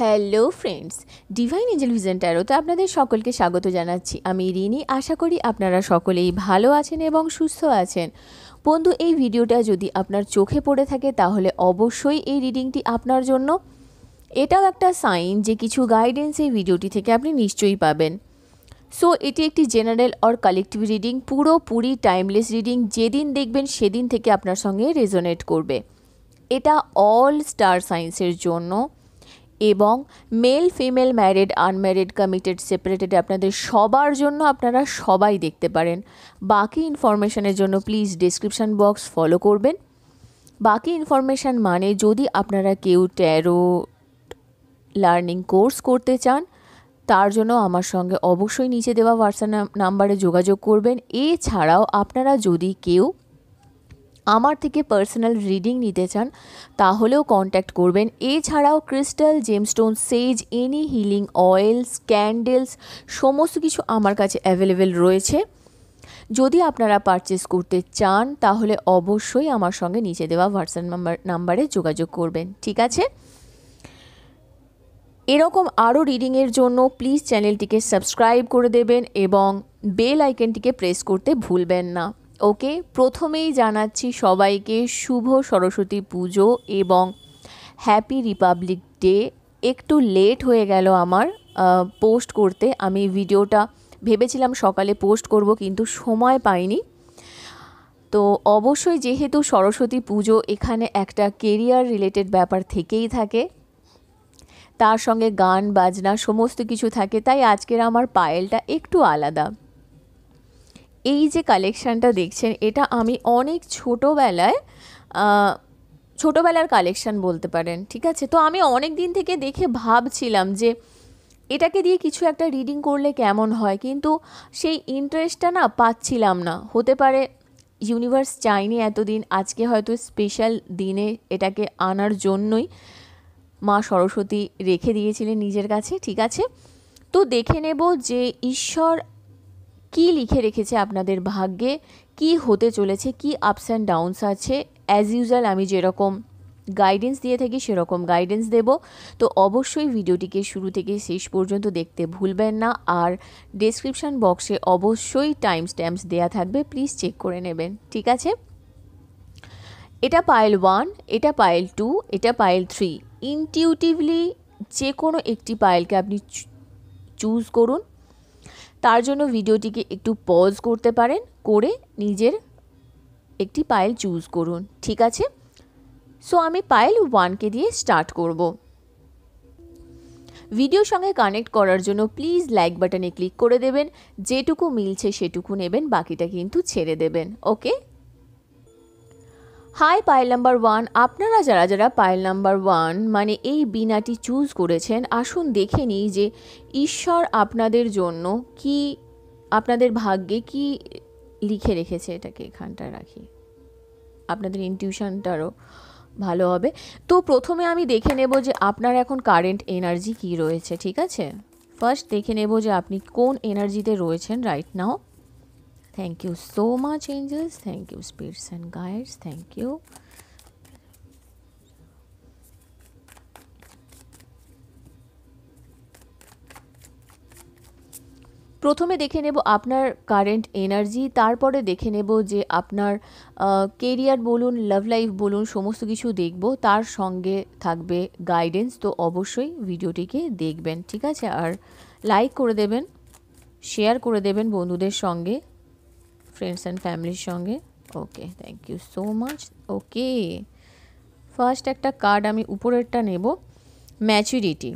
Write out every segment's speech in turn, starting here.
Hello friends divine angel vision ট্যারোতে আপনাদের সকলকে স্বাগত জানাচ্ছি আমি রিনি আশা করি আপনারা সকলেই ভালো আছেন এবং সুস্থ আছেন বন্ধু এই ভিডিওটা যদি আপনার চোখে পড়ে থাকে তাহলে অবশ্যই এই রিডিংটি আপনার জন্য এটাও একটা সাইন যে কিছু গাইডেন্স এই ভিডিওটি থেকে আপনি নিশ্চয়ই পাবেন সো এটি একটি জেনারেল অর কালেকটিভ রিডিং পুরোপুরি টাইমলেস রিডিং যেদিন দেখবেন সেদিন থেকে আপনার সঙ্গে রেজোনেট করবে এটা অল স্টার সায়েন্সের জন্য এবং male female married unmarried committed separated আপনাদের সবার জন্য আপনারা সবাই দেখতে পারেন বাকি ইনফরমেশনের জন্য প্লিজ ডিসক্রিপশান বক্স ফলো করবেন বাকি ইনফরমেশান মানে যদি আপনারা কেউ ট্যারো লার্নিং কোর্স করতে চান তার জন্য আমার সঙ্গে অবশ্যই নিচে দেওয়া হোয়াটসঅ্যাপ নাম্বারে যোগাযোগ করবেন এছাড়াও আপনারা যদি কেউ আমার থেকে পার্সোনাল রিডিং নিতে চান তাহলেও কন্ট্যাক্ট করবেন এছাড়াও crystal gemstone sage any healing oils candles সমস্ত কিছু আমার কাছে অ্যাভেলেবেল রয়েছে যদি আপনারা পারচেস করতে চান তাহলে অবশ্যই আমার সঙ্গে নিচে দেওয়া হোয়াটসঅ্যাপ নাম্বার নাম্বারে যোগাযোগ করবেন ঠিক আছে এরকম আরও রিডিংয়ের জন্য প্লিজ চ্যানেলটিকে সাবস্ক্রাইব করে দেবেন এবং বেল আইকনটিকে প্রেস করতে ভুলবেন না ওকে প্রথমেই জানাচ্ছি সবাইকে শুভ সরস্বতী পুজো এবং হ্যাপি রিপাবলিক ডে একটু লেট হয়ে গেল আমার পোস্ট করতে আমি ভিডিওটা ভেবেছিলাম সকালে পোস্ট করব কিন্তু সময় পাইনি তো অবশ্যই যেহেতু সরস্বতী পুজো এখানে একটা কেরিয়ার রিলেটেড ব্যাপার থেকেই থাকে তার সঙ্গে গান বাজনা সমস্ত কিছু থাকে তাই আজকের আমার পায়েলটা একটু আলাদা এই যে কালেকশানটা দেখছেন এটা আমি অনেক ছোটোবেলায় ছোটোবেলার কালেকশান বলতে পারেন ঠিক আছে তো আমি অনেক দিন থেকে দেখে ভাবছিলাম যে এটাকে দিয়ে কিছু একটা রিডিং করলে কেমন হয় কিন্তু সেই ইন্টারেস্টটা না পাচ্ছিলাম না হতে পারে ইউনিভার্স চাইনি এতদিন আজকে হয়তো স্পেশাল দিনে এটাকে আনার জন্যই মা সরস্বতী রেখে দিয়েছিলেন নিজের কাছে ঠিক আছে তো দেখে নেব যে ঈশ্বর কি লিখে রেখেছে আপনাদের ভাগ্যে কি হতে চলেছে কি আপস অ্যান্ড ডাউনস আছে অ্যাজ ইউজুয়াল আমি যেরকম গাইডেন্স দিয়ে থাকি সেরকম গাইডেন্স দেব তো অবশ্যই ভিডিওটিকে শুরু থেকে শেষ পর্যন্ত দেখতে ভুলবেন না আর ডিসক্রিপশান বক্সে অবশ্যই টাইম স্ট্যাম্পস দেওয়া থাকবে প্লিজ চেক করে নেবেন ঠিক আছে এটা পাইল ওয়ান এটা পাইল টু এটা পাইল থ্রি ইনটিউটিভলি যে কোনো একটি পাইলকে আপনি চুজ করুন তার জন্য ভিডিওটিকে একটু পজ করতে পারেন করে নিজের একটি পায়েল চুজ করুন ঠিক আছে সো আমি পায়েল ওয়ানকে দিয়ে স্টার্ট করব ভিডিওর সঙ্গে কানেক্ট করার জন্য প্লিজ লাইক বাটনে ক্লিক করে দেবেন যেটুকু মিলছে সেটুকু নেবেন বাকিটা কিন্তু ছেড়ে দেবেন okay hi pile number one আপনারা যারা যারা পাইল নাম্বার ওয়ান মানে এই বিনাটি চুজ করেছেন আসুন দেখে নিই যে ঈশ্বর আপনাদের জন্য কি আপনাদের ভাগ্যে কি লিখে রেখেছে এটাকে এখানটা রাখি আপনাদের ইনটিউশনটারও ভালো হবে তো প্রথমে আমি দেখে নেব যে আপনার এখন কারেন্ট এনার্জি কি রয়েছে ঠিক আছে ফার্স্ট দেখে নেব যে আপনি কোন এনার্জিতে রয়েছেন right now Thank you so much, angels. Thank you, spirits and guides. Thank you. প্রথমে দেখে নেব আপনার কারেন্ট এনার্জি তারপরে দেখে নেব যে আপনার কেরিয়ার বলুন লাভ লাইফ বলুন সমস্ত কিছু দেখব তার সঙ্গে থাকবে গাইডেন্স তো অবশ্যই ভিডিওটিকে দেখবেন ঠিক আছে আর লাইক করে দেবেন শেয়ার করে দেবেন বন্ধুদের সঙ্গে ফ্রেন্ডস অ্যান্ড ফ্যামিলির সঙ্গে okay thank you so much okay first একটা কার্ড আমি উপরেরটা নেব ম্যাচুরিটি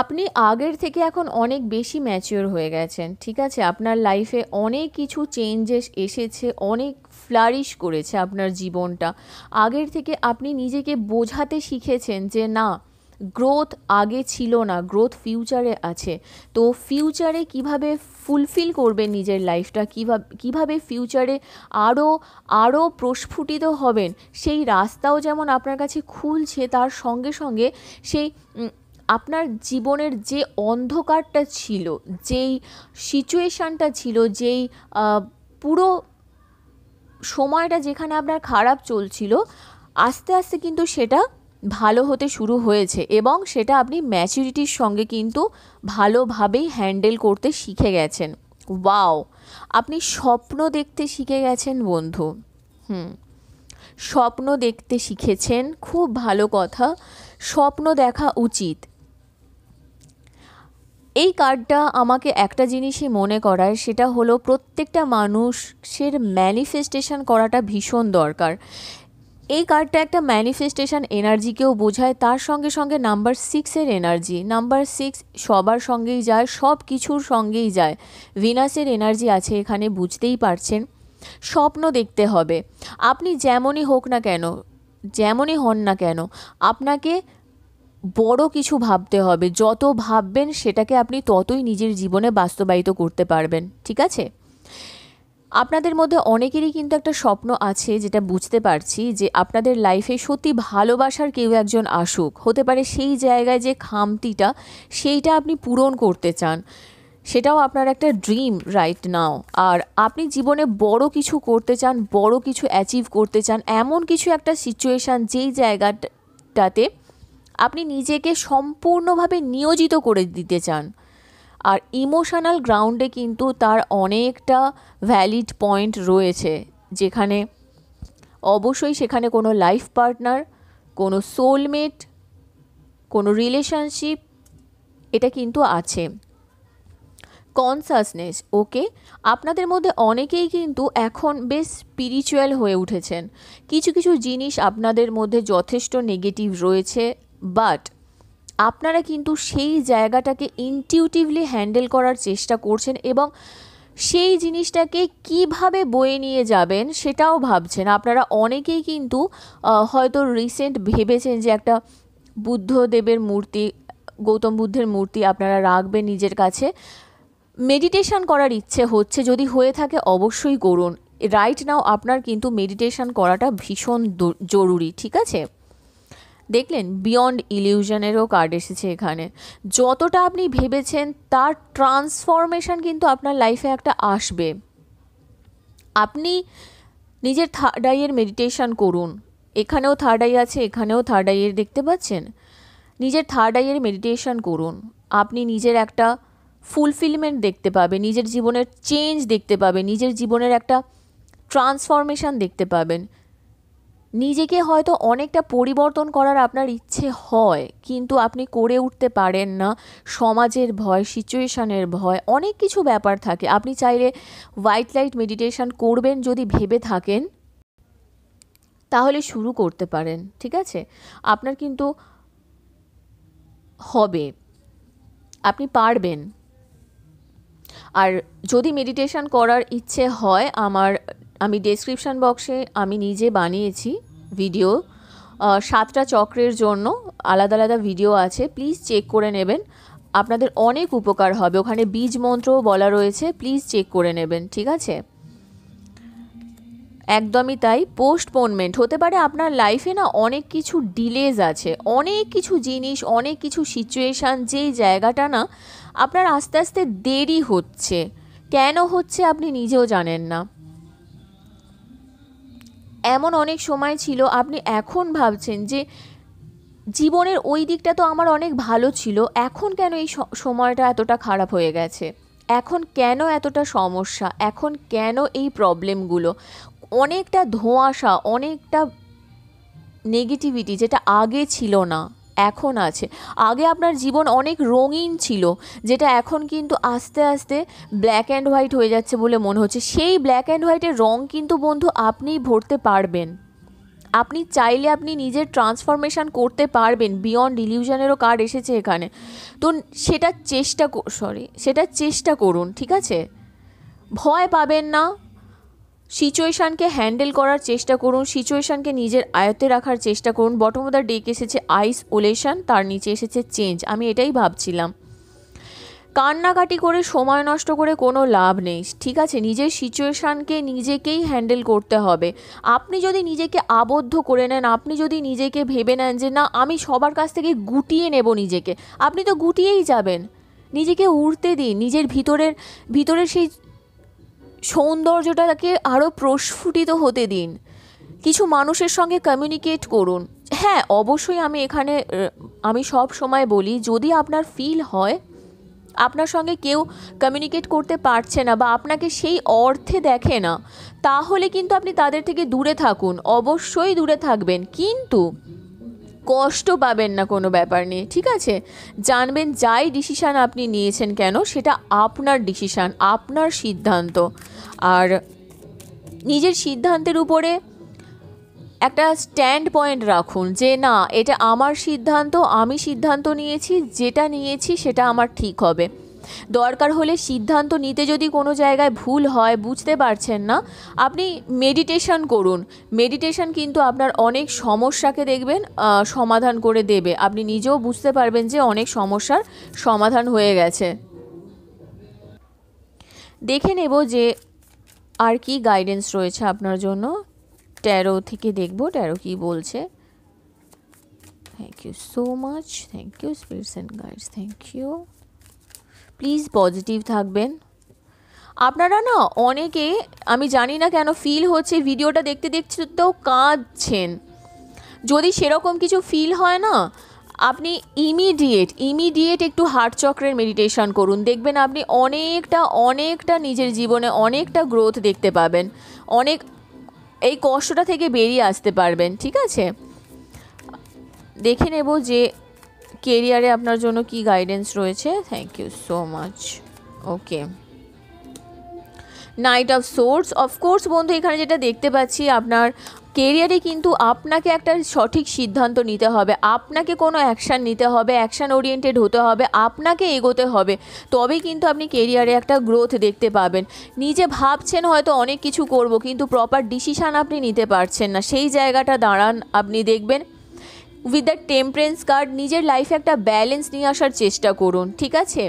আপনি আগের থেকে এখন অনেক বেশি ম্যাচিওর হয়ে গেছেন ঠিক আছে আপনার লাইফে অনেক কিছু চেঞ্জেস এসেছে অনেক ফ্লারিশ করেছে আপনার জীবনটা আগের থেকে আপনি নিজেকে বোঝাতে শিখেছেন যে না গ্রোথ আগে ছিল না গ্রোথ ফিউচারে আছে তো ফিউচারে কিভাবে ফুলফিল করবেন নিজের লাইফটা কীভাবে কীভাবে ফিউচারে আরও আরও প্রস্ফুটিত হবেন সেই রাস্তাও যেমন আপনার কাছে খুলছে তার সঙ্গে সঙ্গে সেই আপনার জীবনের যে অন্ধকারটা ছিল যেই সিচুয়েশানটা ছিল যেই পুরো সময়টা যেখানে আপনার খারাপ চলছিল আস্তে আস্তে কিন্তু সেটা ভালো হতে শুরু হয়েছে এবং সেটা আপনি ম্যাচুরিটির সঙ্গে কিন্তু ভালোভাবেই হ্যান্ডেল করতে শিখে গেছেন ওয়াও আপনি স্বপ্ন দেখতে শিখে গেছেন বন্ধু হুম স্বপ্ন দেখতে শিখেছেন খুব ভালো কথা স্বপ্ন দেখা উচিত এই কার্ডটা আমাকে একটা জিনিসই মনে করায় সেটা হলো প্রত্যেকটা মানুষের ম্যানিফেস্টেশন করাটা ভীষণ দরকার এই কার্ডটা একটা ম্যানিফেস্টেশন এনার্জিকেও বোঝায় তার সঙ্গে সঙ্গে নাম্বার সিক্সের এনার্জি নাম্বার সিক্স সবার সঙ্গেই যায় সব কিছুর সঙ্গেই যায় ভিনাসের এনার্জি আছে এখানে বুঝতেই পারছেন স্বপ্ন দেখতে হবে আপনি যেমনই হোক না কেন যেমনই হন না কেন আপনাকে বড় কিছু ভাবতে হবে যত ভাববেন সেটাকে আপনি ততই নিজের জীবনে বাস্তবায়িত করতে পারবেন ঠিক আছে আপনাদের মধ্যে অনেকেরই কিন্তু একটা স্বপ্ন আছে যেটা বুঝতে পারছি যে আপনাদের লাইফে সত্যি ভালোবাসার কেউ একজন আসুক হতে পারে সেই জায়গায় যে খামতিটা সেইটা আপনি পূরণ করতে চান সেটাও আপনার একটা ড্রিম রাইট নাও আর আপনি জীবনে বড় কিছু করতে চান বড় কিছু অ্যাচিভ করতে চান এমন কিছু একটা সিচুয়েশান যেই জায়গাটাতে আপনি নিজেকে সম্পূর্ণভাবে নিয়োজিত করে দিতে চান আর ইমোশনাল গ্রাউন্ডে কিন্তু তার অনেকটা ভ্যালিড পয়েন্ট রয়েছে যেখানে অবশ্যই সেখানে কোনো লাইফ পার্টনার কোনো সোলমেট কোনো রিলেশনশিপ এটা কিন্তু আছে কনসাসনেস ওকে আপনাদের মধ্যে অনেকেই কিন্তু এখন বেশ স্পিরিচুয়াল হয়ে উঠেছেন কিছু কিছু জিনিস আপনাদের মধ্যে যথেষ্ট নেগেটিভ রয়েছে বাট আপনারা কিন্তু সেই জায়গাটাকে ইনটিউটিভলি হ্যান্ডেল করার চেষ্টা করছেন এবং সেই জিনিসটাকে কিভাবে বয়ে নিয়ে যাবেন সেটাও ভাবছেন আপনারা অনেকেই কিন্তু হয়তো রিসেন্ট ভেবেছেন যে একটা বুদ্ধদেবের মূর্তি গৌতম বুদ্ধের মূর্তি আপনারা রাখবেন নিজের কাছে মেডিটেশন করার ইচ্ছে হচ্ছে যদি হয়ে থাকে অবশ্যই করুন রাইট নাও আপনার কিন্তু মেডিটেশন করাটা ভীষণ জরুরি ঠিক আছে দেখলেন বিয়ন্ড ইলিউশনেরও কার্ড এসেছে এখানে যতটা আপনি ভেবেছেন তার ট্রান্সফরমেশন কিন্তু আপনার লাইফে একটা আসবে আপনি নিজের থার্ড আইয়ের মেডিটেশন করুন এখানেও থার্ড আই আছে এখানেও থার্ড আইয়ের দেখতে পাচ্ছেন নিজের থার্ড আইয়ের মেডিটেশন করুন আপনি নিজের একটা ফুলফিলমেন্ট দেখতে পাবে নিজের জীবনের চেঞ্জ দেখতে পাবে নিজের জীবনের একটা ট্রান্সফরমেশান দেখতে পাবেন নিজেকে হয়তো অনেকটা পরিবর্তন করার আপনার ইচ্ছে হয় কিন্তু আপনি করে উঠতে পারেন না সমাজের ভয় সিচুয়েশানের ভয় অনেক কিছু ব্যাপার থাকে আপনি চাইলে হোয়াইট লাইট মেডিটেশান করবেন যদি ভেবে থাকেন তাহলে শুরু করতে পারেন ঠিক আছে আপনার কিন্তু হবে আপনি পারবেন আর যদি মেডিটেশন করার ইচ্ছে হয় আমার আমি ডেসক্রিপশান বক্সে আমি নিজে বানিয়েছি ভিডিও সাতটা চক্রের জন্য আলাদা আলাদা ভিডিও আছে প্লিজ চেক করে নেবেন আপনাদের অনেক উপকার হবে ওখানে বীজ মন্ত্রও বলা রয়েছে প্লিজ চেক করে নেবেন ঠিক আছে একদমই তাই পোস্টপোনমেন্ট হতে পারে আপনার লাইফে না অনেক কিছু ডিলেজ আছে অনেক কিছু জিনিস অনেক কিছু সিচুয়েশান যেই জায়গাটা না আপনার আস্তে আস্তে দেরি হচ্ছে কেন হচ্ছে আপনি নিজেও জানেন না এমন অনেক সময় ছিল আপনি এখন ভাবছেন যে জীবনের ওই দিকটা তো আমার অনেক ভালো ছিল এখন কেন এই সময়টা এতটা খারাপ হয়ে গেছে এখন কেন এতটা সমস্যা এখন কেন এই প্রবলেমগুলো অনেকটা ধোঁয়াশা অনেকটা নেগেটিভিটি যেটা আগে ছিল না এখন আছে আগে আপনার জীবন অনেক রঙিন ছিল যেটা এখন কিন্তু আস্তে আস্তে ব্ল্যাক অ্যান্ড হোয়াইট হয়ে যাচ্ছে বলে মনে হচ্ছে সেই ব্ল্যাক অ্যান্ড হোয়াইটের রং কিন্তু বন্ধু আপনিই ভরতে পারবেন আপনি চাইলে আপনি নিজের ট্রান্সফরমেশান করতে পারবেন বিয়ন্ড ইলিউশনেরও কার্ড এসেছে এখানে তো সেটা চেষ্টা সরি সেটা চেষ্টা করুন ঠিক আছে ভয় পাবেন না সিচুয়েশানকে হ্যান্ডেল করার চেষ্টা করুন সিচুয়েশানকে নিজের আয়ত্তে রাখার চেষ্টা করুন বটম অফ দ্য ডেক এসেছে আইস ওলেশান তার নিচে এসেছে চেঞ্জ আমি এটাই ভাবছিলাম কান্নাকাটি করে সময় নষ্ট করে কোনো লাভ নেই ঠিক আছে নিজের সিচুয়েশানকে নিজেকেই হ্যান্ডেল করতে হবে আপনি যদি নিজেকে আবদ্ধ করে নেন আপনি যদি নিজেকে ভেবে নেন যে না আমি সবার কাছ থেকে গুটিয়ে নেব নিজেকে আপনি তো গুটিয়েই যাবেন নিজেকে উড়তে দিন নিজের ভিতরের ভিতরের সেই সৌন্দর্যটাকে আরও প্রস্ফুটিত হতে দিন কিছু মানুষের সঙ্গে কমিউনিকেট করুন হ্যাঁ অবশ্যই আমি এখানে আমি সব সময় বলি যদি আপনার ফিল হয় আপনার সঙ্গে কেউ কমিউনিকেট করতে পারছে না বা আপনাকে সেই অর্থে দেখে না তাহলে কিন্তু আপনি তাদের থেকে দূরে থাকুন অবশ্যই দূরে থাকবেন কিন্তু কষ্ট পাবেন না কোনো ব্যাপার নিয়ে ঠিক আছে জানবেন যাই ডিসিশান আপনি নিয়েছেন কেন সেটা আপনার ডিসিশান আপনার সিদ্ধান্ত আর নিজের সিদ্ধান্তের উপরে একটা স্ট্যান্ড পয়েন্ট রাখুন যে না এটা আমার সিদ্ধান্ত আমি সিদ্ধান্ত নিয়েছি যেটা নিয়েছি সেটা আমার ঠিক হবে দরকার হলে সিদ্ধান্ত নিতে যদি কোনো জায়গায় ভুল হয় বুঝতে পারছেন না আপনি মেডিটেশন করুন মেডিটেশন কিন্তু আপনার অনেক সমস্যাকে দেখবেন সমাধান করে দেবে আপনি নিজেও বুঝতে পারবেন যে অনেক সমস্যার সমাধান হয়ে গেছে দেখে নেব যে আর কি গাইডেন্স রয়েছে আপনার জন্য ট্যারো থেকে দেখব ট্যারো কি বলছে thank you so much thank you spirits and guides thank you please positive থাকবেন আপনারা না অনেকে আমি জানি না কেন ফিল হচ্ছে ভিডিওটা দেখতে দেখতে তো কাঁদছেন যদি সেরকম কিছু ফিল হয় না আপনি ইমিডিয়েট ইমিডিয়েট একটু হার্ট চক্রের মেডিটেশন করুন দেখবেন আপনি অনেকটা অনেকটা নিজের জীবনে অনেকটা গ্রোথ দেখতে পাবেন অনেক এই কষ্টটা থেকে বেরিয়ে আসতে পারবেন ঠিক আছে দেখে নেব যে কেরিয়ারে আপনার জন্য কি গাইডেন্স রয়েছে thank you so much okay knight of swords of course বন্ধু এখানে যেটা দেখতে পাচ্ছি আপনার কেরিয়ারে কিন্তু আপনাকে একটা সঠিক সিদ্ধান্ত নিতে হবে আপনাকে কোনো অ্যাকশান নিতে হবে অ্যাকশান ওরিয়েন্টেড হতে হবে আপনাকে এগোতে হবে তবেই কিন্তু আপনি কেরিয়ারে একটা গ্রোথ দেখতে পাবেন নিজে ভাবছেন হয়তো অনেক কিছু করব কিন্তু প্রপার ডিসিশান আপনি নিতে পারছেন না সেই জায়গাটা দাঁড়ান আপনি দেখবেন উইথ দ্য টেম্পারেন্স কার্ড নিজের লাইফে একটা ব্যালেন্স নিয়ে আসার চেষ্টা করুন ঠিক আছে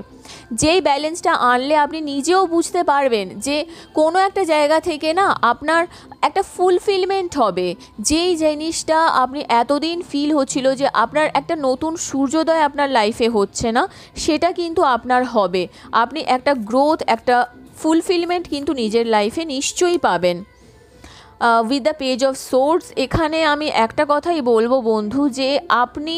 যেই ব্যালেন্সটা আনলে আপনি নিজেও বুঝতে পারবেন যে কোনো একটা জায়গা থেকে না আপনার একটা ফুলফিলমেন্ট হবে যেই জিনিসটা আপনি এতদিন ফিল হচ্ছিল যে আপনার একটা নতুন সূর্যোদয় আপনার লাইফে হচ্ছে না সেটা কিন্তু আপনার হবে আপনি একটা গ্রোথ একটা ফুলফিলমেন্ট কিন্তু নিজের লাইফে নিশ্চয়ই পাবেন with the page of swords এখানে আমি একটা কথাই বলবো বন্ধু যে আপনি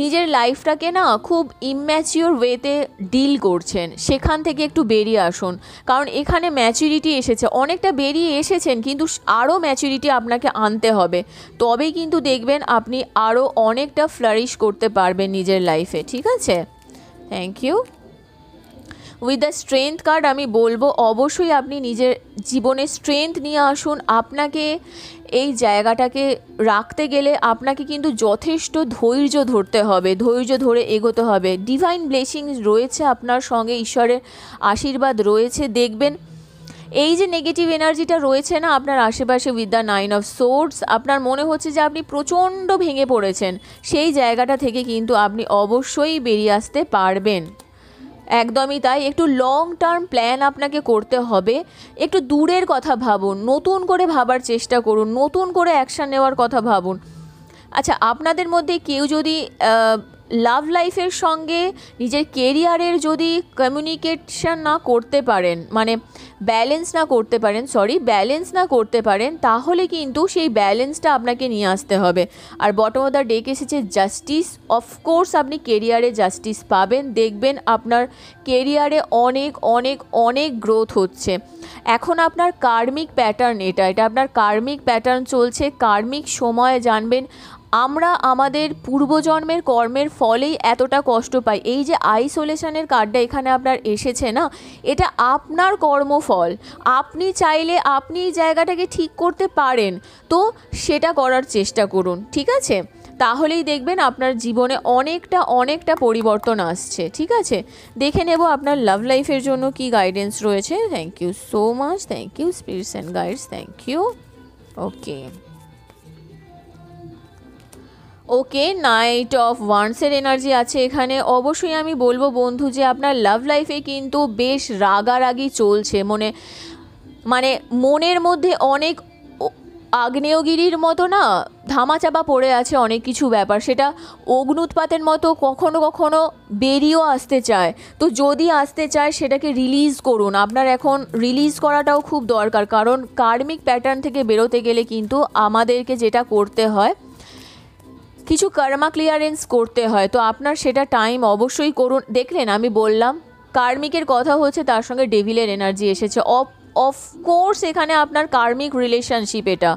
নিজের লাইফটাকে না খুব ইম্যাচিওর ওয়েতে ডিল করছেন সেখান থেকে একটু বেরিয়ে আসুন কারণ এখানে ম্যাচুরিটি এসেছে অনেকটা বেরিয়ে এসেছেন কিন্তু আরও ম্যাচুরিটি আপনাকে আনতে হবে তবেই কিন্তু দেখবেন আপনি আরও অনেকটা ফ্লারিশ করতে পারবেন নিজের লাইফে ঠিক আছে thank you with the strength card আমি বলবো অবশ্যই আপনি নিজের জীবনে স্ট্রেংথ নিয়ে আসুন আপনাকে এই জায়গাটাকে রাখতে গেলে আপনাকে কিন্তু যথেষ্ট ধৈর্য ধরতে হবে ধৈর্য ধরে এগোতে হবে ডিভাইন ব্লেসিংস রয়েছে আপনার সঙ্গে ঈশ্বরের আশীর্বাদ রয়েছে দেখবেন এই যে নেগেটিভ এনার্জিটা রয়েছে না আপনার আশেপাশে with the nine of swords আপনার মনে হচ্ছে যে আপনি প্রচণ্ড ভেঙে পড়েছেন সেই জায়গাটা থেকে কিন্তু আপনি অবশ্যই বেরিয়ে আসতে পারবেন একদমই তাই একটু লং টার্ম প্ল্যান আপনাকে করতে হবে একটু দূরের কথা ভাবুন নতুন করে ভাবার চেষ্টা করুন নতুন করে অ্যাকশান নেওয়ার কথা ভাবুন আচ্ছা আপনাদের মধ্যে কেউ যদি লাভ লাইফের সঙ্গে নিজের কেরিয়ারের যদি কমিউনিকেশন না করতে পারেন মানে ব্যালেন্স না করতে পারেন সরি ব্যালেন্স না করতে পারেন তাহলে কিন্তু সেই ব্যালেন্সটা আপনাকে নিয়ে আসতে হবে আর বটম অফ দ্য ডেক এসেছে জাস্টিস অফকোর্স আপনি কেরিয়ারে জাস্টিস পাবেন দেখবেন আপনার কেরিয়ারে অনেক অনেক অনেক গ্রোথ হচ্ছে এখন আপনার কার্মিক প্যাটার্ন এটা এটা আপনার কার্মিক প্যাটার্ন চলছে কার্মিক সময়ে জানবেন আমরা আমাদের পূর্বজন্মের কর্মের ফলেই এতটা কষ্ট পাই এই যে আইসোলেশনের কার্ডটা এখানে আপনার এসেছে না এটা আপনার কর্মফল আপনি চাইলে আপনি এই জায়গাটাকে ঠিক করতে পারেন তো সেটা করার চেষ্টা করুন ঠিক আছে তাহলেই দেখবেন আপনার জীবনে অনেকটা অনেকটা পরিবর্তন আসছে ঠিক আছে দেখে নেব আপনার লাভ লাইফের জন্য কি গাইডেন্স রয়েছে thank you so much thank you spirits and guides thank you okay okay knight of ওয়ান্সের এনার্জি আছে এখানে অবশ্যই আমি বলবো বন্ধু যে আপনার লাভ লাইফে কিন্তু বেশ রাগারাগি চলছে মনে মানে মনের মধ্যে অনেক আগ্নেয়গিরির মতো না ধামাচাপা পড়ে আছে অনেক কিছু ব্যাপার সেটা অগ্নুৎপাতের মতো কখনো কখনো বেরিয়েও আসতে চায় তো যদি আসতে চায় সেটাকে রিলিজ করুন আপনার এখন রিলিজ করাটাও খুব দরকার কারণ কার্মিক প্যাটার্ন থেকে বেরোতে গেলে কিন্তু আমাদেরকে যেটা করতে হয় কিছু কার্মা ক্লিয়ারেন্স করতে হয় তো আপনার সেটা টাইম অবশ্যই করুন দেখলেন আমি বললাম কার্মিকের কথা হচ্ছে তার সঙ্গে ডেভিলের এনার্জি এসেছে অফ অফকোর্স এখানে আপনার কার্মিক রিলেশনশিপ এটা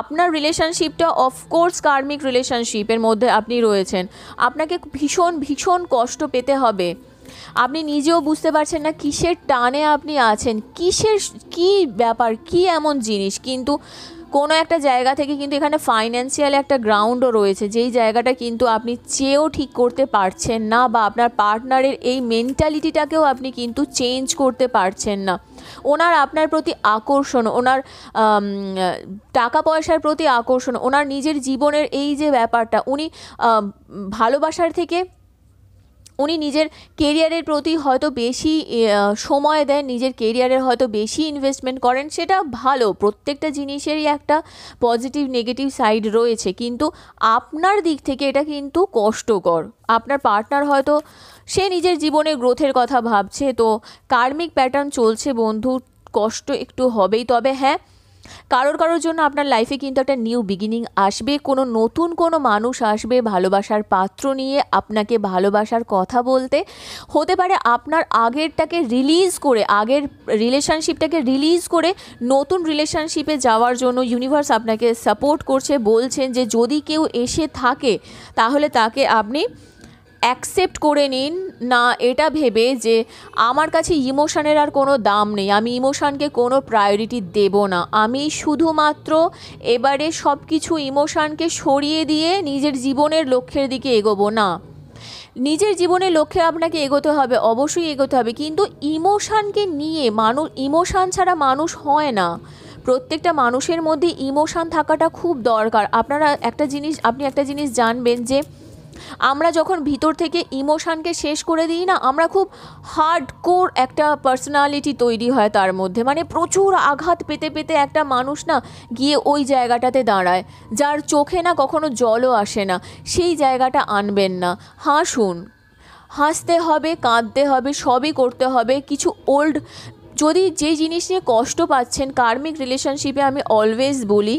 আপনার রিলেশনশিপটা অফকোর্স কার্মিক রিলেশনশিপের মধ্যে আপনি রয়েছেন আপনাকে ভীষণ ভীষণ কষ্ট পেতে হবে আপনি নিজেও বুঝতে পারছেন না কিসের টানে আপনি আছেন কিসের কি ব্যাপার কি এমন জিনিস কিন্তু কোনো একটা জায়গা থেকে কিন্তু এখানে ফাইন্যান্সিয়াল একটা গ্রাউন্ডও রয়েছে যেই জায়গাটা কিন্তু আপনি চেয়েও ঠিক করতে পারছেন না বা আপনার পার্টনারের এই মেন্টালিটিটাকেও আপনি কিন্তু চেঞ্জ করতে পারছেন না ওনার আপনার প্রতি আকর্ষণ ওনার টাকা পয়সার প্রতি আকর্ষণ ওনার নিজের জীবনের এই যে ব্যাপারটা উনি ভালোবাসার থেকে উনি নিজের কেরিয়ারের প্রতি হয়তো বেশি সময় দেন নিজের কেরিয়ারের হয়তো বেশি ইনভেস্টমেন্ট করেন সেটা ভালো প্রত্যেকটা জিনিসেরই একটা পজিটিভ নেগেটিভ সাইড রয়েছে কিন্তু আপনার দিক থেকে এটা কিন্তু কষ্টকর আপনার পার্টনার হয়তো সে নিজের জীবনের গ্রোথের কথা ভাবছে তো কার্মিক প্যাটার্ন চলছে বন্ধু কষ্ট একটু হবেই তবে হ্যাঁ কারোর কারোর জন্য আপনার লাইফে কিন্তু একটা নিউ বিগিনিং আসবে কোনো নতুন কোনো মানুষ আসবে ভালোবাসার পাত্র নিয়ে আপনাকে ভালোবাসার কথা বলতে হতে পারে আপনার আগেরটাকে রিলিজ করে আগের রিলেশনশিপটাকে রিলিজ করে নতুন রিলেশনশিপে যাওয়ার জন্য ইউনিভার্স আপনাকে সাপোর্ট করছে বলছেন যে যদি কেউ এসে থাকে তাহলে তাকে আপনি অ্যাকসেপ্ট করে নিন না এটা ভেবে যে আমার কাছে ইমোশানের আর কোনো দাম নেই আমি ইমোশানকে কোনো প্রায়োরিটি দেব না আমি শুধুমাত্র এবারে সব কিছু ইমোশানকে সরিয়ে দিয়ে নিজের জীবনের লক্ষ্যের দিকে এগোবো না নিজের জীবনের লক্ষ্যে আপনাকে এগোতে হবে অবশ্যই এগোতে হবে কিন্তু ইমোশানকে নিয়ে মানুষ ইমোশান ছাড়া মানুষ হয় না প্রত্যেকটা মানুষের মধ্যে ইমোশান থাকাটা খুব দরকার আপনারা একটা জিনিস আপনি একটা জিনিস জানবেন যে আমরা যখন ভিতর থেকে ইমোশানকে শেষ করে দিই না আমরা খুব হার্ড কোর একটা পার্সোনালিটি তৈরি হয় তার মধ্যে মানে প্রচুর আঘাত পেতে পেতে একটা মানুষ না গিয়ে ওই জায়গাটাতে দাঁড়ায় যার চোখে না কখনো জলও আসে না সেই জায়গাটা আনবেন না হাসুন হাসতে হবে কাঁদতে হবে সবই করতে হবে কিছু ওল্ড যদি যে জিনিস নিয়ে কষ্ট পাচ্ছেন কার্মিক রিলেশনশিপে আমি অলওয়েজ বলি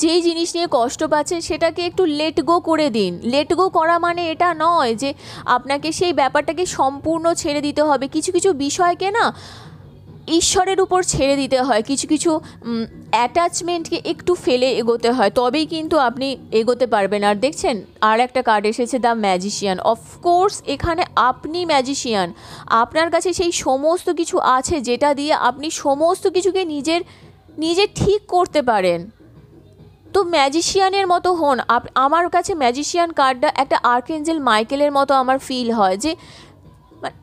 যেই জিনিস নিয়ে কষ্ট পাচ্ছেন সেটাকে একটু লেট গো করে দিন লেট গো করা মানে এটা নয় যে আপনাকে সেই ব্যাপারটাকে সম্পূর্ণ ছেড়ে দিতে হবে কিছু কিছু বিষয়কে না ঈশ্বরের উপর ছেড়ে দিতে হয় কিছু কিছু অ্যাটাচমেন্টকে একটু ফেলে এগোতে হয় তবেই কিন্তু আপনি এগোতে পারবেন আর দেখছেন আর একটা কার্ড এসেছে দ্য ম্যাজিশিয়ান অফকোর্স এখানে আপনি ম্যাজিশিয়ান আপনার কাছে সেই সমস্ত কিছু আছে যেটা দিয়ে আপনি সমস্ত কিছুকে নিজের নিজে ঠিক করতে পারেন তো ম্যাজিশিয়ানের মতো হন আমার কাছে ম্যাজিশিয়ান কার্ডটা একটা আর্কেঞ্জেল মাইকেলের মতো আমার ফিল হয় যে মানে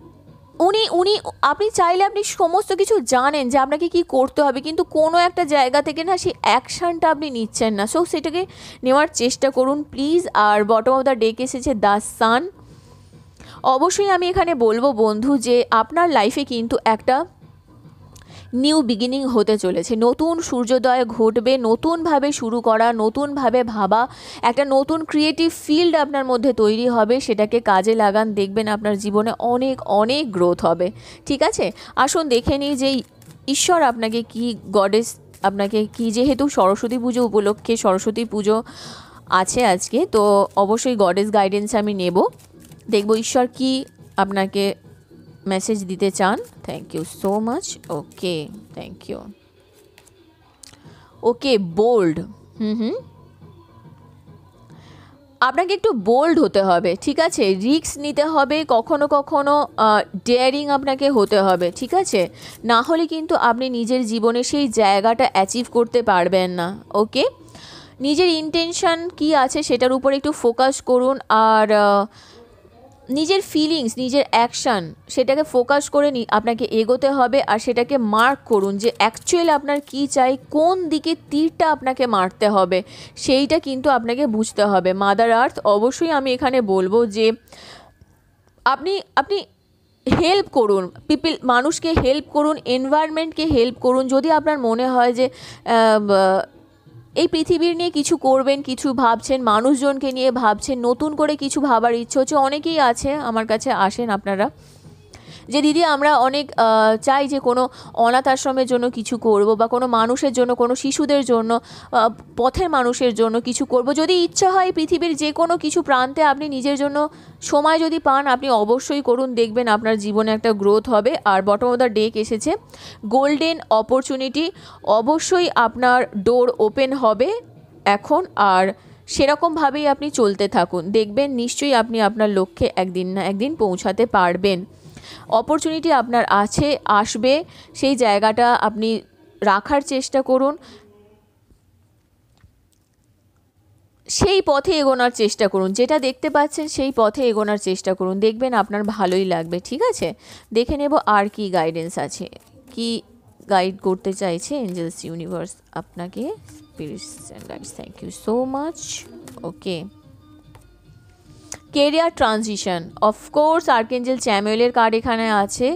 উনি উনি আপনি চাইলে আপনি সমস্ত কিছু জানেন যে আপনাকে কি করতে হবে কিন্তু কোনো একটা জায়গা থেকে না সেই অ্যাকশানটা আপনি নিচ্ছেন না সো সেটাকে নেওয়ার চেষ্টা করুন প্লিজ আর বটম অফ দ্য ডেক এসেছে দ্য সান অবশ্যই আমি এখানে বলবো বন্ধু যে আপনার লাইফে কিন্তু একটা নিউ বিগিনিং হতে চলেছে নতুন সূর্যোদয় ঘটবে নতুনভাবে শুরু করা নতুনভাবে ভাবা একটা নতুন ক্রিয়েটিভ ফিল্ড আপনার মধ্যে তৈরি হবে সেটাকে কাজে লাগান দেখবেন আপনার জীবনে অনেক অনেক গ্রোথ হবে ঠিক আছে আসুন দেখে নিই যে ঈশ্বর আপনাকে কি গডেস আপনাকে কি যেহেতু সরস্বতী পুজো উপলক্ষে সরস্বতী পুজো আছে আজকে তো অবশ্যই গডেস গাইডেন্স আমি নেব দেখব ঈশ্বর কি আপনাকে মেসেজ দিতে চান thank you so much okay thank you okay bold hmm hmm আপনাকে একটু বোল্ড হতে হবে ঠিক আছে রিক্স নিতে হবে কখনো কখনো ডেয়ারিং আপনাকে হতে হবে ঠিক আছে না হলে কিন্তু আপনি নিজের জীবনে সেই জায়গাটা অ্যাচিভ করতে পারবেন না ওকে নিজের ইন্টেনশন কি আছে সেটার উপর একটু ফোকাস করুন আর নিজের ফিলিংস নিজের অ্যাকশান সেটাকে ফোকাস করে আপনাকে এগোতে হবে আর সেটাকে মার্ক করুন যে অ্যাকচুয়ালি আপনার কি চাই কোন দিকে তীরটা আপনাকে মারতে হবে সেইটা কিন্তু আপনাকে বুঝতে হবে মাদার আর্থ অবশ্যই আমি এখানে বলবো যে আপনি আপনি হেল্প করুন পিপিল মানুষকে হেল্প করুন এনভায়রনমেন্টকে হেল্প করুন যদি আপনার মনে হয় যে এই পৃথিবীর নিয়ে কিছু করবেন কিছু ভাবছেন মানুষজনকে নিয়ে ভাবছেন নতুন করে কিছু ভাবার ইচ্ছে হচ্ছে অনেকেই আছে আমার কাছে আসেন আপনারা যে দিদি আমরা অনেক চাই যে কোনো অনাথ আশ্রমের জন্য কিছু করব বা কোনো মানুষের জন্য কোনো শিশুদের জন্য পথের মানুষের জন্য কিছু করব যদি ইচ্ছা হয় পৃথিবীর যে কোনো কিছু প্রান্তে আপনি নিজের জন্য সময় যদি পান আপনি অবশ্যই করুন দেখবেন আপনার জীবনে একটা গ্রোথ হবে আর বটম অফ দ্য ডেক এসেছে গোল্ডেন অপরচুনিটি অবশ্যই আপনার ডোর ওপেন হবে এখন আর সেরকমভাবেই আপনি চলতে থাকুন দেখবেন নিশ্চয়ই আপনি আপনার লক্ষ্যে একদিন না একদিন পৌঁছাতে পারবেন অপরচুনিটি আপনার আছে আসবে সেই জায়গাটা আপনি রাখার চেষ্টা করুন সেই পথে এগোনার চেষ্টা করুন যেটা দেখতে পাচ্ছেন সেই পথে এগোনার চেষ্টা করুন দেখবেন আপনার ভালোই লাগবে ঠিক আছে দেখে নেব আর কি গাইডেন্স আছে কি গাইড করতে চাইছে এঞ্জেলস ইউনিভার্স আপনাকে spirits and guides thank you so much okay career transition of course archangel চ্যামুয়েলের কার্ড এখানে আছে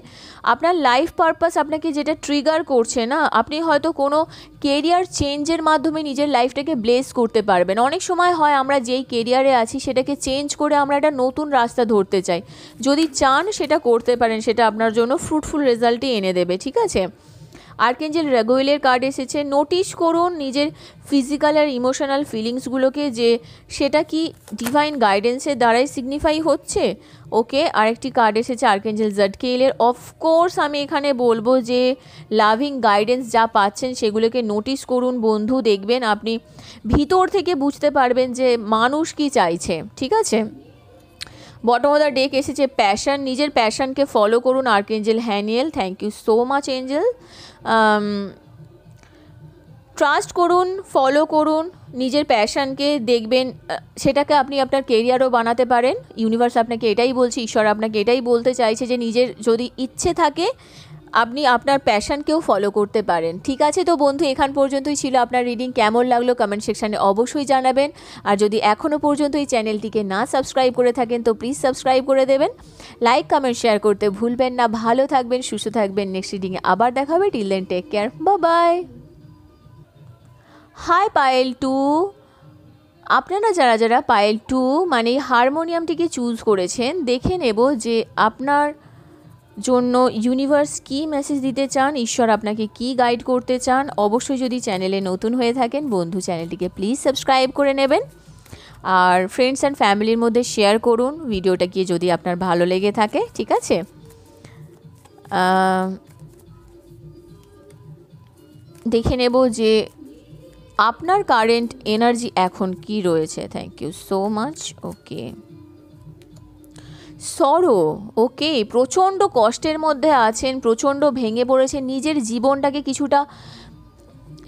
আপনার লাইফ পারপাস আপনাকে যেটা ট্রিগার করছে না আপনি হয়তো কোনো কেরিয়ার চেঞ্জের মাধ্যমে নিজের লাইফটাকে ব্লেস করতে পারবেন অনেক সময় হয় আমরা যেই কেরিয়ারে আছি সেটাকে চেঞ্জ করে আমরা একটা নতুন রাস্তা ধরতে চাই যদি চান সেটা করতে পারেন সেটা আপনার জন্য ফ্রুটফুল রেজাল্টই এনে দেবে ঠিক আছে আর্কেঞ্জেল রেগুয়েলের কার্ড এসেছে নোটিশ করুন নিজের ফিজিক্যাল আর ইমোশনাল ফিলিংসগুলোকে যে সেটা কি ডিভাইন গাইডেন্সের দ্বারাই সিগনিফাই হচ্ছে ওকে আরেকটি কার্ড এসেছে আর্কেঞ্জেল জটকেলের অফকোর্স আমি এখানে বলবো যে লাভিং গাইডেন্স যা পাচ্ছেন সেগুলোকে নোটিশ করুন বন্ধু দেখবেন আপনি ভিতর থেকে বুঝতে পারবেন যে মানুষ কি চাইছে ঠিক আছে বটম অফ দ্য ডেক এসেছে প্যাশন নিজের প্যাশনকে ফলো করুন archangel Haniel thank you so much angel trust um, করুন ফলো করুন নিজের প্যাশনকে দেখবেন সেটাকে আপনি আপনার কেরিয়ারও বানাতে পারেন ইউনিভার্স আপনাকে এটাই বলছে ঈশ্বর আপনাকে এটাই বলতে চাইছে যে নিজের যদি ইচ্ছে থাকে আপনি আপনার প্যাশানকেও ফলো করতে পারেন ঠিক আছে তো বন্ধু এখান পর্যন্তই ছিল আপনার রিডিং কেমন লাগলো কমেন্ট সেকশানে অবশ্যই জানাবেন আর যদি এখনও পর্যন্ত এই চ্যানেলটিকে না সাবস্ক্রাইব করে থাকেন তো প্লিজ সাবস্ক্রাইব করে দেবেন লাইক কমেন্ট শেয়ার করতে ভুলবেন না ভালো থাকবেন সুস্থ থাকবেন নেক্সট রিডিংয়ে আবার দেখা হবে টিল দেন টেক কেয়ার বা বাই হাই পায়েল টু আপনারা যারা যারা পায়েল টু মানে হারমোনিয়ামটিকে চুজ করেছেন দেখে নেব যে আপনার জন্য ইউনিভার্স কি মেসেজ দিতে চান ঈশ্বর আপনাকে কি গাইড করতে চান অবশ্যই যদি চ্যানেলে নতুন হয়ে থাকেন বন্ধু চ্যানেলটিকে প্লিজ সাবস্ক্রাইব করে নেবেন আর ফ্রেন্ডস অ্যান্ড ফ্যামিলির মধ্যে শেয়ার করুন ভিডিওটা কি যদি আপনার ভালো লেগে থাকে ঠিক আছে দেখে নেব যে আপনার কারেন্ট এনার্জি এখন কি রয়েছে thank you so much okay sorrow okay প্রচণ্ড কষ্টের মধ্যে আছেন প্রচণ্ড ভেঙে পড়েছেন নিজের জীবনটাকে কিছুটা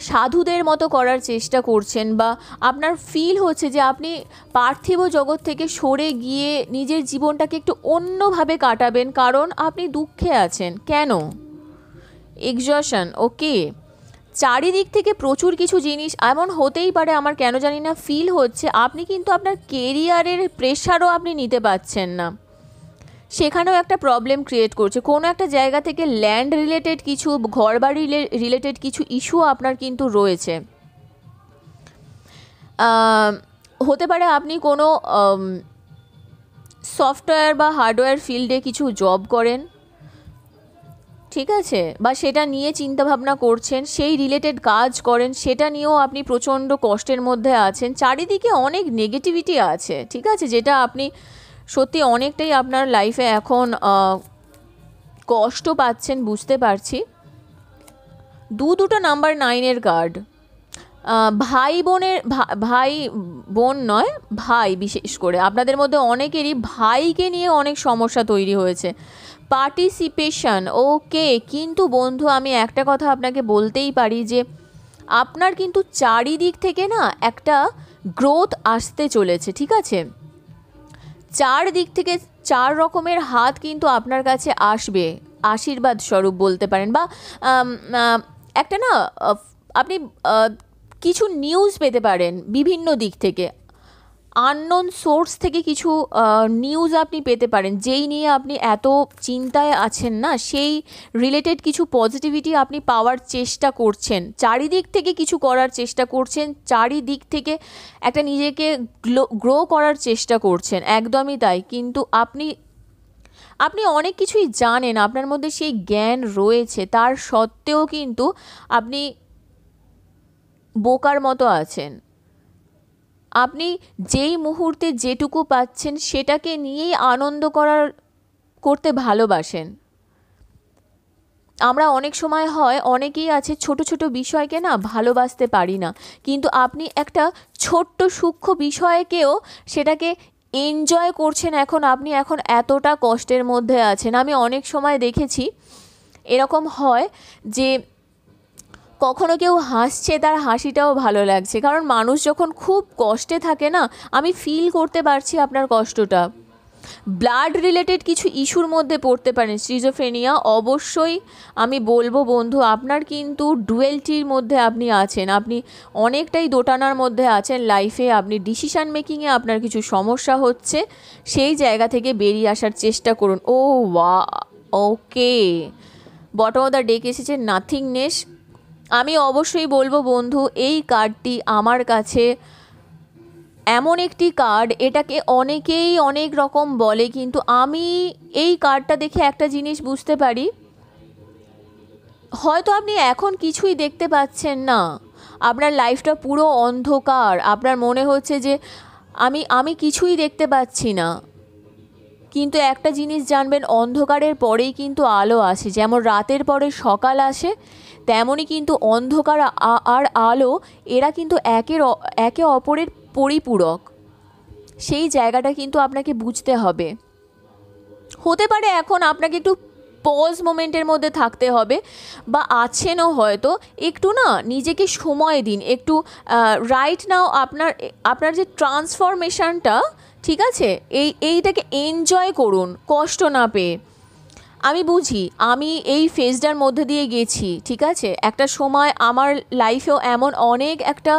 সাধুদের মতো করার চেষ্টা করছেন বা আপনার ফিল হচ্ছে যে আপনি পার্থিব জগৎ থেকে সরে গিয়ে নিজের জীবনটাকে একটু অন্যভাবে কাটাবেন কারণ আপনি দুঃখে আছেন কেন এক্সশন ওকে চারিদিক থেকে প্রচুর কিছু জিনিস এমন হতেই পারে আমার কেন জানি না ফিল হচ্ছে আপনি কিন্তু আপনার কেরিয়ারের প্রেশারও আপনি নিতে পারছেন না সেখানেও একটা প্রবলেম ক্রিয়েট করছে কোনো একটা জায়গা থেকে ল্যান্ড রিলেটেড কিছু ঘরবাড়ি রিলেটেড কিছু ইস্যু আপনার কিন্তু রয়েছে হতে পারে আপনি কোনো সফটওয়্যার বা হার্ডওয়্যার ফিল্ডে কিছু জব করেন ঠিক আছে বা সেটা নিয়ে চিন্তাভাবনা করছেন সেই রিলেটেড কাজ করেন সেটা নিয়েও আপনি প্রচণ্ড কষ্টের মধ্যে আছেন চারিদিকে অনেক নেগেটিভিটি আছে ঠিক আছে যেটা আপনি সত্যি অনেকটাই আপনার লাইফে এখন কষ্ট পাচ্ছেন বুঝতে পারছি দু দুটো নাম্বার নাইনের কার্ড ভাই বোনের ভাই বোন নয় ভাই বিশেষ করে আপনাদের মধ্যে অনেকেরই ভাইকে নিয়ে অনেক সমস্যা তৈরি হয়েছে পার্টিসিপেশন ওকে কিন্তু বন্ধু আমি একটা কথা আপনাকে বলতেই পারি যে আপনার কিন্তু চারিদিক থেকে না একটা গ্রোথ আসতে চলেছে ঠিক আছে চার দিক থেকে চার রকমের হাত কিন্তু আপনার কাছে আসবে আশীর্বাদ স্বরূপ বলতে পারেন বা একটা না আপনি কিছু নিউজ পেতে পারেন বিভিন্ন দিক থেকে আননোন সোর্স থেকে কিছু নিউজ আপনি পেতে পারেন যেই নিয়ে আপনি এত চিন্তায় আছেন না সেই রিলেটেড কিছু পজিটিভিটি আপনি পাওয়ার চেষ্টা করছেন চারিদিক থেকে কিছু করার চেষ্টা করছেন চারিদিক থেকে একটা নিজেকে গ্রো করার চেষ্টা করছেন একদমই তাই কিন্তু আপনি আপনি অনেক কিছুই জানেন আপনার মধ্যে সেই জ্ঞান রয়েছে তার সত্ত্বেও কিন্তু আপনি বোকার মতো আছেন আপনি যেই মুহূর্তে যেটুকু পাচ্ছেন সেটাকে নিয়েই আনন্দ করার করতে ভালোবাসেন আমরা অনেক সময় হয় অনেকেই আছে ছোট ছোট বিষয়কে না ভালোবাসতে পারি না কিন্তু আপনি একটা ছোট্ট সূক্ষ্ম বিষয়কেও সেটাকে এনজয় করছেন এখন আপনি এখন এতটা কষ্টের মধ্যে আছেন আমি অনেক সময় দেখেছি এরকম হয় যে কখনো কেউ হাসছে তার হাসিটাও ভালো লাগছে কারণ মানুষ যখন খুব কষ্টে থাকে না আমি ফিল করতে পারছি আপনার কষ্টটা ব্লাড রিলেটেড কিছু ইস্যুর মধ্যে পড়তে পারেন সিজোফ্রেনিয়া অবশ্যই আমি বলবো বন্ধু আপনার কিন্তু ডুয়েলটির মধ্যে আপনি আছেন আপনি অনেকটাই দোটানার মধ্যে আছেন লাইফে আপনি ডিসিশান মেকিংয়ে আপনার কিছু সমস্যা হচ্ছে সেই জায়গা থেকে বেরিয়ে আসার চেষ্টা করুন ও ওয়া okay bottom of the deck এসেছে নাথিংনেস আমি অবশ্যই বলবো বন্ধু এই কার্ডটি আমার কাছে এমন একটি কার্ড এটাকে অনেকেই অনেক রকম বলে কিন্তু আমি এই কার্ডটা দেখে একটা জিনিস বুঝতে পারি হয়তো আপনি এখন কিছুই দেখতে পাচ্ছেন না আপনার লাইফটা পুরো অন্ধকার আপনার মনে হচ্ছে যে আমি আমি কিছুই দেখতে পাচ্ছি না কিন্তু একটা জিনিস জানবেন অন্ধকারের পরেই কিন্তু আলো আসে যেমন রাতের পরে সকাল আসে তেমনই কিন্তু অন্ধকার আর আলো এরা কিন্তু একের একে অপরের পরিপূরক সেই জায়গাটা কিন্তু আপনাকে বুঝতে হবে হতে পারে এখন আপনাকে একটু পজ মোমেন্টের মধ্যে থাকতে হবে বা আছেনও হয়তো একটু না নিজেকে সময় দিন একটু রাইট নাও আপনার আপনার যে ট্রান্সফরমেশানটা ঠিক আছে এই এইটাকে এনজয় করুন কষ্ট না পেয়ে আমি বুঝি আমি এই ফেজটার মধ্যে দিয়ে গেছি ঠিক আছে একটা সময় আমার লাইফেও এমন অনেক একটা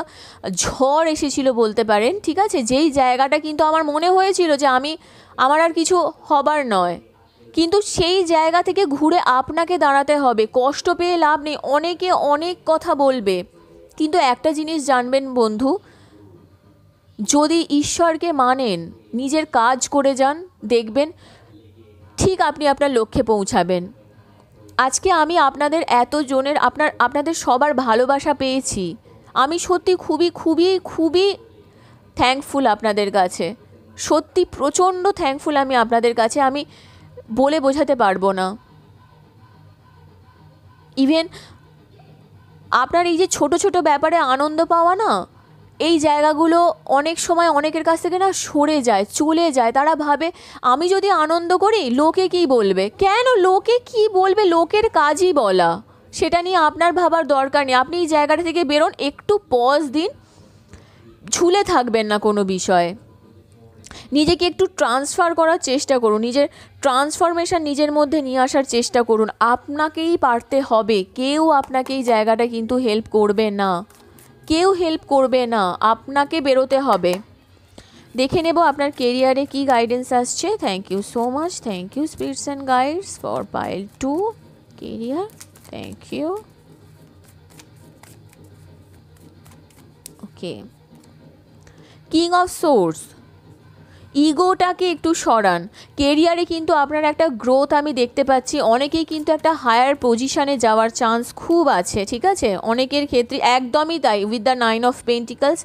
ঝড় এসেছিল বলতে পারেন ঠিক আছে যেই জায়গাটা কিন্তু আমার মনে হয়েছিল যে আমি আমার আর কিছু হবার নয় কিন্তু সেই জায়গা থেকে ঘুরে আপনাকে দাঁড়াতে হবে কষ্ট পেয়ে লাভ নেই অনেকে অনেক কথা বলবে কিন্তু একটা জিনিস জানবেন বন্ধু যদি ঈশ্বরকে মানেন নিজের কাজ করে যান দেখবেন ঠিক আপনি আপনার লক্ষ্যে পৌঁছাবেন আজকে আমি আপনাদের এতজনের আপনার আপনাদের সবার ভালোবাসা পেয়েছি আমি সত্যি খুবই খুবই খুবই থ্যাঙ্কফুল আপনাদের কাছে সত্যি প্রচণ্ড থ্যাঙ্কফুল আমি আপনাদের কাছে আমি বলে বোঝাতে পারবো না ইভেন আপনার এই যে ছোট ছোট ব্যাপারে আনন্দ পাওয়া না এই জায়গাগুলো অনেক সময় অনেকের কাছ থেকে না সরে যায় চলে যায় তারা ভাবে আমি যদি আনন্দ করি লোকে কি বলবে কেন লোকে কি বলবে লোকের কাজই বলা সেটা নিয়ে আপনার ভাবার দরকার নেই আপনি এই জায়গাটা থেকে বেরোন একটু পজ দিন ঝুলে থাকবেন না কোনো বিষয়ে নিজেকে একটু ট্রান্সফার করার চেষ্টা করুন নিজের ট্রান্সফরমেশন নিজের মধ্যে নিয়ে আসার চেষ্টা করুন আপনাকেই পারতে হবে কেউ আপনাকে এই জায়গাটা কিন্তু হেল্প করবে না কেও হেল্প করবে না আপনাকে বেরোতে হবে দেখে নেব আপনার ক্যারিয়ারে কি গাইডেন্স আসছে thank you so much thank you spirits and guides for pile 2 career thank you okay king of swords ইগোটাকে একটু সরান কেরিয়ারে কিন্তু আপনার একটা গ্রোথ আমি দেখতে পাচ্ছি অনেকেই কিন্তু একটা হায়ার পজিশানে যাওয়ার চান্স খুব আছে ঠিক আছে অনেকের ক্ষেত্রে একদমই তাই with the nine of pentacles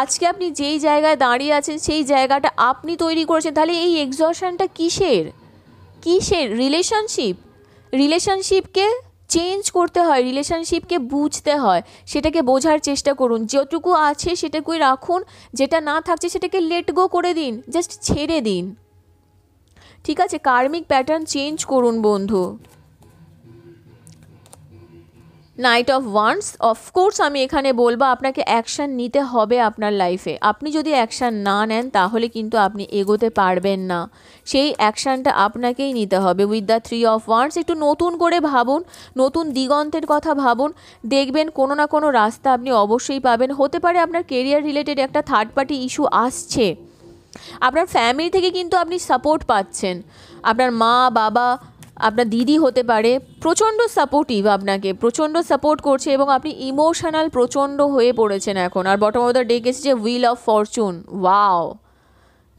আজকে আপনি যেই জায়গায় দাঁড়িয়ে আছেন সেই জায়গাটা আপনি তৈরি করেছেন তাহলে এই এক্সশনটা কিসের কিসের রিলেশনশিপ রিলেশনশিপকে চেঞ্জ করতে হয় রিলেশনশিপকে বুঝতে হয় সেটাকে বোঝার চেষ্টা করুন যতটুকু আছে সেটাকুই রাখুন যেটা না থাকছে সেটাকে লেট গো করে দিন জাস্ট ছেড়ে দিন ঠিক আছে কার্মিক প্যাটার্ন চেঞ্জ করুন বন্ধু নাইট অফ ওয়ান্স অফকোর্স আমি এখানে বলবো আপনাকে অ্যাকশান নিতে হবে আপনার লাইফে আপনি যদি অ্যাকশান না নেন তাহলে কিন্তু আপনি এগোতে পারবেন না সেই অ্যাকশানটা আপনাকেই নিতে হবে with the three of wands একটু নতুন করে ভাবুন নতুন দিগন্তের কথা ভাবুন দেখবেন কোনো না কোনো রাস্তা আপনি অবশ্যই পাবেন হতে পারে আপনার কেরিয়ার রিলেটেড একটা থার্ড পার্টি ইস্যু আসছে আপনার ফ্যামিলি থেকে কিন্তু আপনি সাপোর্ট পাচ্ছেন আপনার মা বাবা আপনার দিদি হতে পারে প্রচণ্ড সাপোর্টিভ আপনাকে প্রচণ্ড সাপোর্ট করছে এবং আপনি ইমোশনাল প্রচণ্ড হয়ে পড়েছেন এখন আর বটম অফ দ্য ডে গেছে যে উইল অফ ফরচুন ওয়াও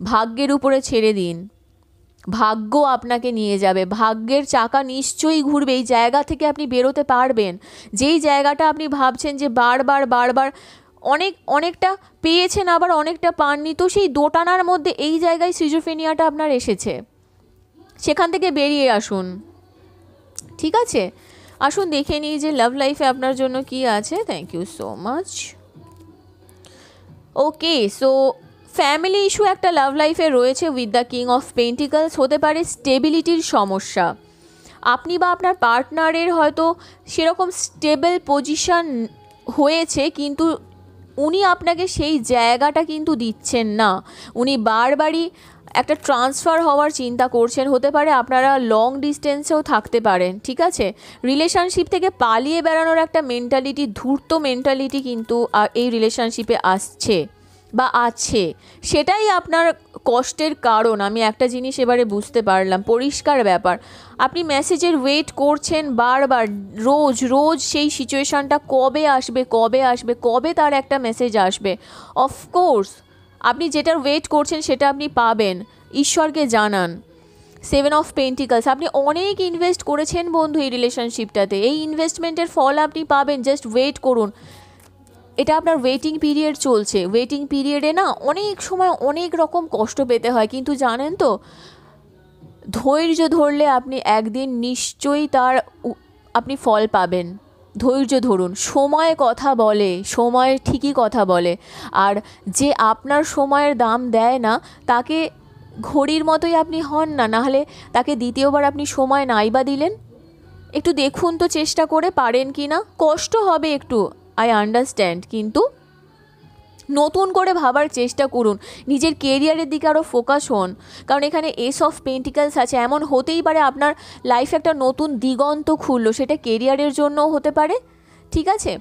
ভাগ্যের উপরে ছেড়ে দিন ভাগ্য আপনাকে নিয়ে যাবে ভাগ্যের চাকা নিশ্চয়ই ঘুরবে এই জায়গা থেকে আপনি বেরোতে পারবেন যেই জায়গাটা আপনি ভাবছেন যে বারবার বারবার অনেক অনেকটা পেয়েছেন আবার অনেকটা পাননি তো সেই দোটানার মধ্যে এই জায়গায় সিজোফেনিয়াটা আপনার এসেছে সেখান থেকে বেরিয়ে আসুন ঠিক আছে আসুন দেখে নিই যে লাভ লাইফে আপনার জন্য কি আছে thank you so much okay so family issue একটা লাভ লাইফে রয়েছে with the king of pentacles হতে পারে স্টেবিলিটির সমস্যা আপনি বা আপনার পার্টনারের হয়তো সেরকম স্টেবল পজিশন হয়েছে কিন্তু উনি আপনাকে সেই জায়গাটা কিন্তু দিচ্ছেন না উনি বারবারই একটা ট্রান্সফার হওয়ার চিন্তা করছেন হতে পারে আপনারা লং ডিস্টেন্সেও থাকতে পারেন ঠিক আছে রিলেশনশিপ থেকে পালিয়ে বেড়ানোর একটা মেন্টালিটি ধূর্ত মেন্টালিটি কিন্তু এই রিলেশনশিপে আসছে বা আছে সেটাই আপনার কষ্টের কারণ আমি একটা জিনিস এবারে বুঝতে পারলাম পরিষ্কার ব্যাপার আপনি মেসেজের ওয়েট করছেন বারবার রোজ রোজ সেই সিচুয়েশানটা কবে আসবে কবে আসবে কবে তার একটা মেসেজ আসবে অফকোর্স আপনি যেটার ওয়েট করছেন সেটা আপনি পাবেন ঈশ্বরকে জানান সেভেন অফ পেন্টিকালস আপনি অনেক ইনভেস্ট করেছেন বন্ধু এই রিলেশনশিপটাতে এই ইনভেস্টমেন্টের ফল আপনি পাবেন জাস্ট ওয়েট করুন এটা আপনার ওয়েটিং পিরিয়ড চলছে ওয়েটিং পিরিয়ডে না অনেক সময় অনেক রকম কষ্ট পেতে হয় কিন্তু জানেন তো ধৈর্য ধরলে আপনি একদিন নিশ্চয়ই তার আপনি ফল পাবেন ধৈর্য ধরুন সময় কথা বলে সময় ঠিকই কথা বলে আর যে আপনার সময়ের দাম দেয় না তাকে ঘড়ির মতোই আপনি হন না নাহলে তাকে দ্বিতীয়বার আপনি সময় নাই বা দিলেন একটু দেখুন তো চেষ্টা করে পারেন কি না কষ্ট হবে একটু আই আন্ডারস্ট্যান্ড কিন্তু নতুন করে ভাবার চেষ্টা করুন নিজের কেরিয়ারের দিকে আরও ফোকাস হন কারণ এখানে এস অফ পেন্টিকালস আছে এমন হতেই পারে আপনার লাইফে একটা নতুন দিগন্ত খুললো সেটা কেরিয়ারের জন্যও হতে পারে ঠিক আছে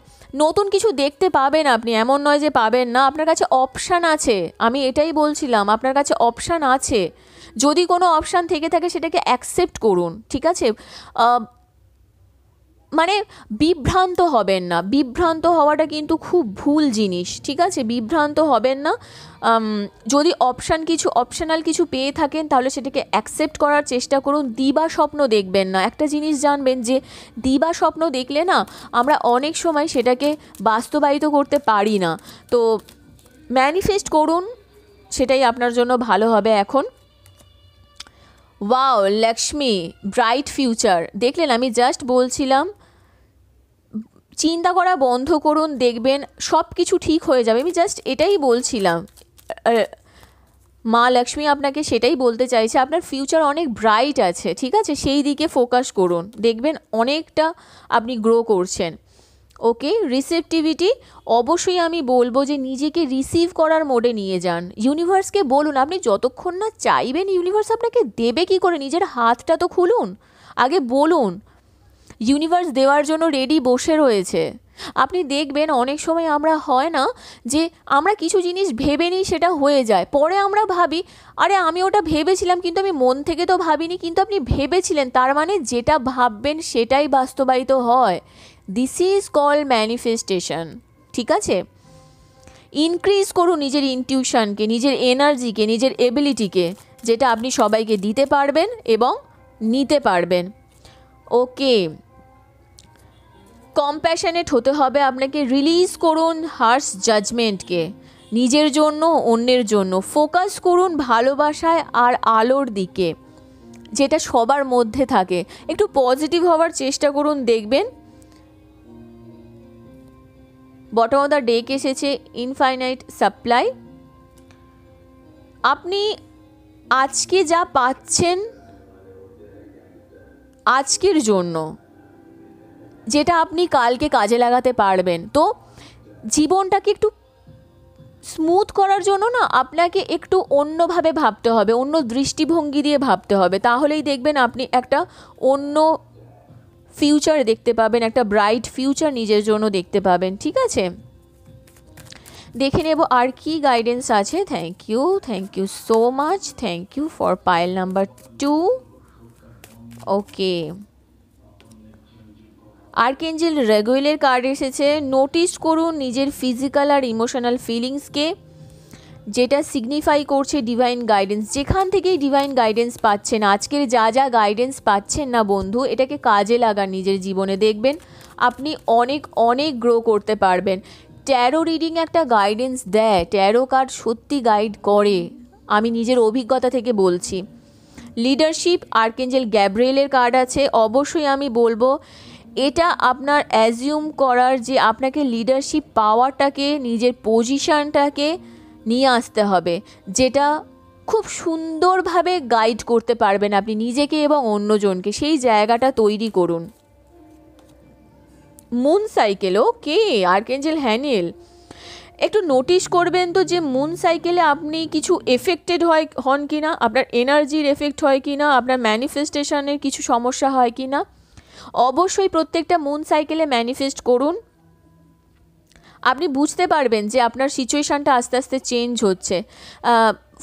নতুন কিছু দেখতে পাবেন আপনি এমন নয় যে পাবেন না আপনার কাছে অপশান আছে আমি এটাই বলছিলাম আপনার কাছে অপশান আছে যদি কোনো অপশান থেকে থাকে সেটাকে অ্যাকসেপ্ট করুন ঠিক আছে মানে বিভ্রান্ত হবেন না বিভ্রান্ত হওয়াটা কিন্তু খুব ভুল জিনিস ঠিক আছে বিভ্রান্ত হবেন না যদি অপশান কিছু অপশনাল কিছু পেয়ে থাকেন তাহলে সেটাকে অ্যাকসেপ্ট করার চেষ্টা করুন দিবা স্বপ্ন দেখবেন না একটা জিনিস জানবেন যে দিবা স্বপ্ন দেখলে না আমরা অনেক সময় সেটাকে বাস্তবায়িত করতে পারি না তো ম্যানিফেস্ট করুন সেটাই আপনার জন্য ভালো হবে এখন ওয়াও লক্ষ্মী ব্রাইট ফিউচার দেখলেন আমি জাস্ট বলছিলাম চিন্তা করা বন্ধ করুন দেখবেন সব কিছু ঠিক হয়ে যাবে আমি জাস্ট এটাই বলছিলাম মা লক্ষ্মী আপনাকে সেটাই বলতে চাইছে আপনার ফিউচার অনেক ব্রাইট আছে ঠিক আছে সেই দিকে ফোকাস করুন দেখবেন অনেকটা আপনি গ্রো করছেন ওকে রিসেপটিভিটি অবশ্যই আমি বলবো যে নিজেকে রিসিভ করার মোডে নিয়ে যান ইউনিভার্সকে বলুন আপনি যতক্ষণ না চাইবেন ইউনিভার্স আপনাকে দেবে কি করে নিজের হাতটা তো খুলুন আগে বলুন ইউনিভার্স দেওয়ার জন্য রেডি বসে রয়েছে আপনি দেখবেন অনেক সময় আমরা হয় না যে আমরা কিছু জিনিস ভেবে নিই সেটা হয়ে যায় পরে আমরা ভাবি আরে আমি ওটা ভেবেছিলাম কিন্তু আমি মন থেকে তো ভাবিনি কিন্তু আপনি ভেবেছিলেন তার মানে যেটা ভাববেন সেটাই বাস্তবায়িত হয় দিস ইজ কল ম্যানিফেস্টেশন ঠিক আছে ইনক্রিজ করুন নিজের ইনটিউশনকে নিজের এনার্জিকে নিজের এবিলিটিকে যেটা আপনি সবাইকে দিতে পারবেন এবং নিতে পারবেন ওকে কম্প্যাশনেট হতে হবে আপনাকে রিলিজ করুন হার্স জাজমেন্টকে নিজের জন্য অন্যের জন্য ফোকাস করুন ভালোবাসায় আর আলোর দিকে যেটা সবার মধ্যে থাকে একটু পজিটিভ হওয়ার চেষ্টা করুন দেখবেন বটম অফ দ্য ডেক এসেছে ইনফাইনাইট সাপ্লাই আপনি আজকে যা পাচ্ছেন আজকের জন্য যেটা আপনি কালকে কাজে লাগাতে পারবেন তো জীবনটাকে একটু স্মুথ করার জন্য না আপনাকে একটু অন্যভাবে ভাবতে হবে অন্য দৃষ্টিভঙ্গি দিয়ে ভাবতে হবে তাহলেই দেখবেন আপনি একটা অন্য ফিউচার দেখতে পাবেন একটা ব্রাইট ফিউচার নিজের জন্য দেখতে পাবেন ঠিক আছে দেখে নেব আর কি গাইডেন্স আছে thank you thank you so much thank you for pile number two okay archangel রেগুয়েলের কার্ড এসেছে নোটিস করুন নিজের ফিজিক্যাল আর ইমোশনাল ফিলিংসকে যেটা সিগনিফাই করছে ডিভাইন গাইডেন্স যেখান থেকেই ডিভাইন গাইডেন্স পাচ্ছেন আজকের যা যা গাইডেন্স পাচ্ছেন না বন্ধু এটাকে কাজে লাগান নিজের জীবনে দেখবেন আপনি অনেক অনেক গ্রো করতে পারবেন ট্যারো রিডিং একটা গাইডেন্স দেয় ট্যারো কার্ড সত্যি গাইড করে আমি নিজের অভিজ্ঞতা থেকে বলছি লিডারশিপ আর্কেঞ্জেল গ্যাব্রিয়েলের কার্ড আছে অবশ্যই আমি বলবো এটা আপনার অ্যাজিউম করার যে আপনাকে লিডারশিপ পাওয়ারটাকে নিজের পজিশানটাকে নিয়ে আসতে হবে যেটা খুব সুন্দরভাবে গাইড করতে পারবেন আপনি নিজেকে এবং অন্যজনকে সেই জায়গাটা তৈরি করুন মুন সাইকেলও কে আর্কেঞ্জেল হ্যানিয়েল একটু নোটিশ করবেন তো যে মুন সাইকেলে আপনি কিছু এফেক্টেড হয় হন কি না আপনার এনার্জির এফেক্ট হয় কি না আপনার ম্যানিফেস্টেশনের কিছু সমস্যা হয় কি না অবশ্যই প্রত্যেকটা মুন সাইকেলে ম্যানিফেস্ট করুন আপনি বুঝতে পারবেন যে আপনার সিচুয়েশানটা আস্তে আস্তে চেঞ্জ হচ্ছে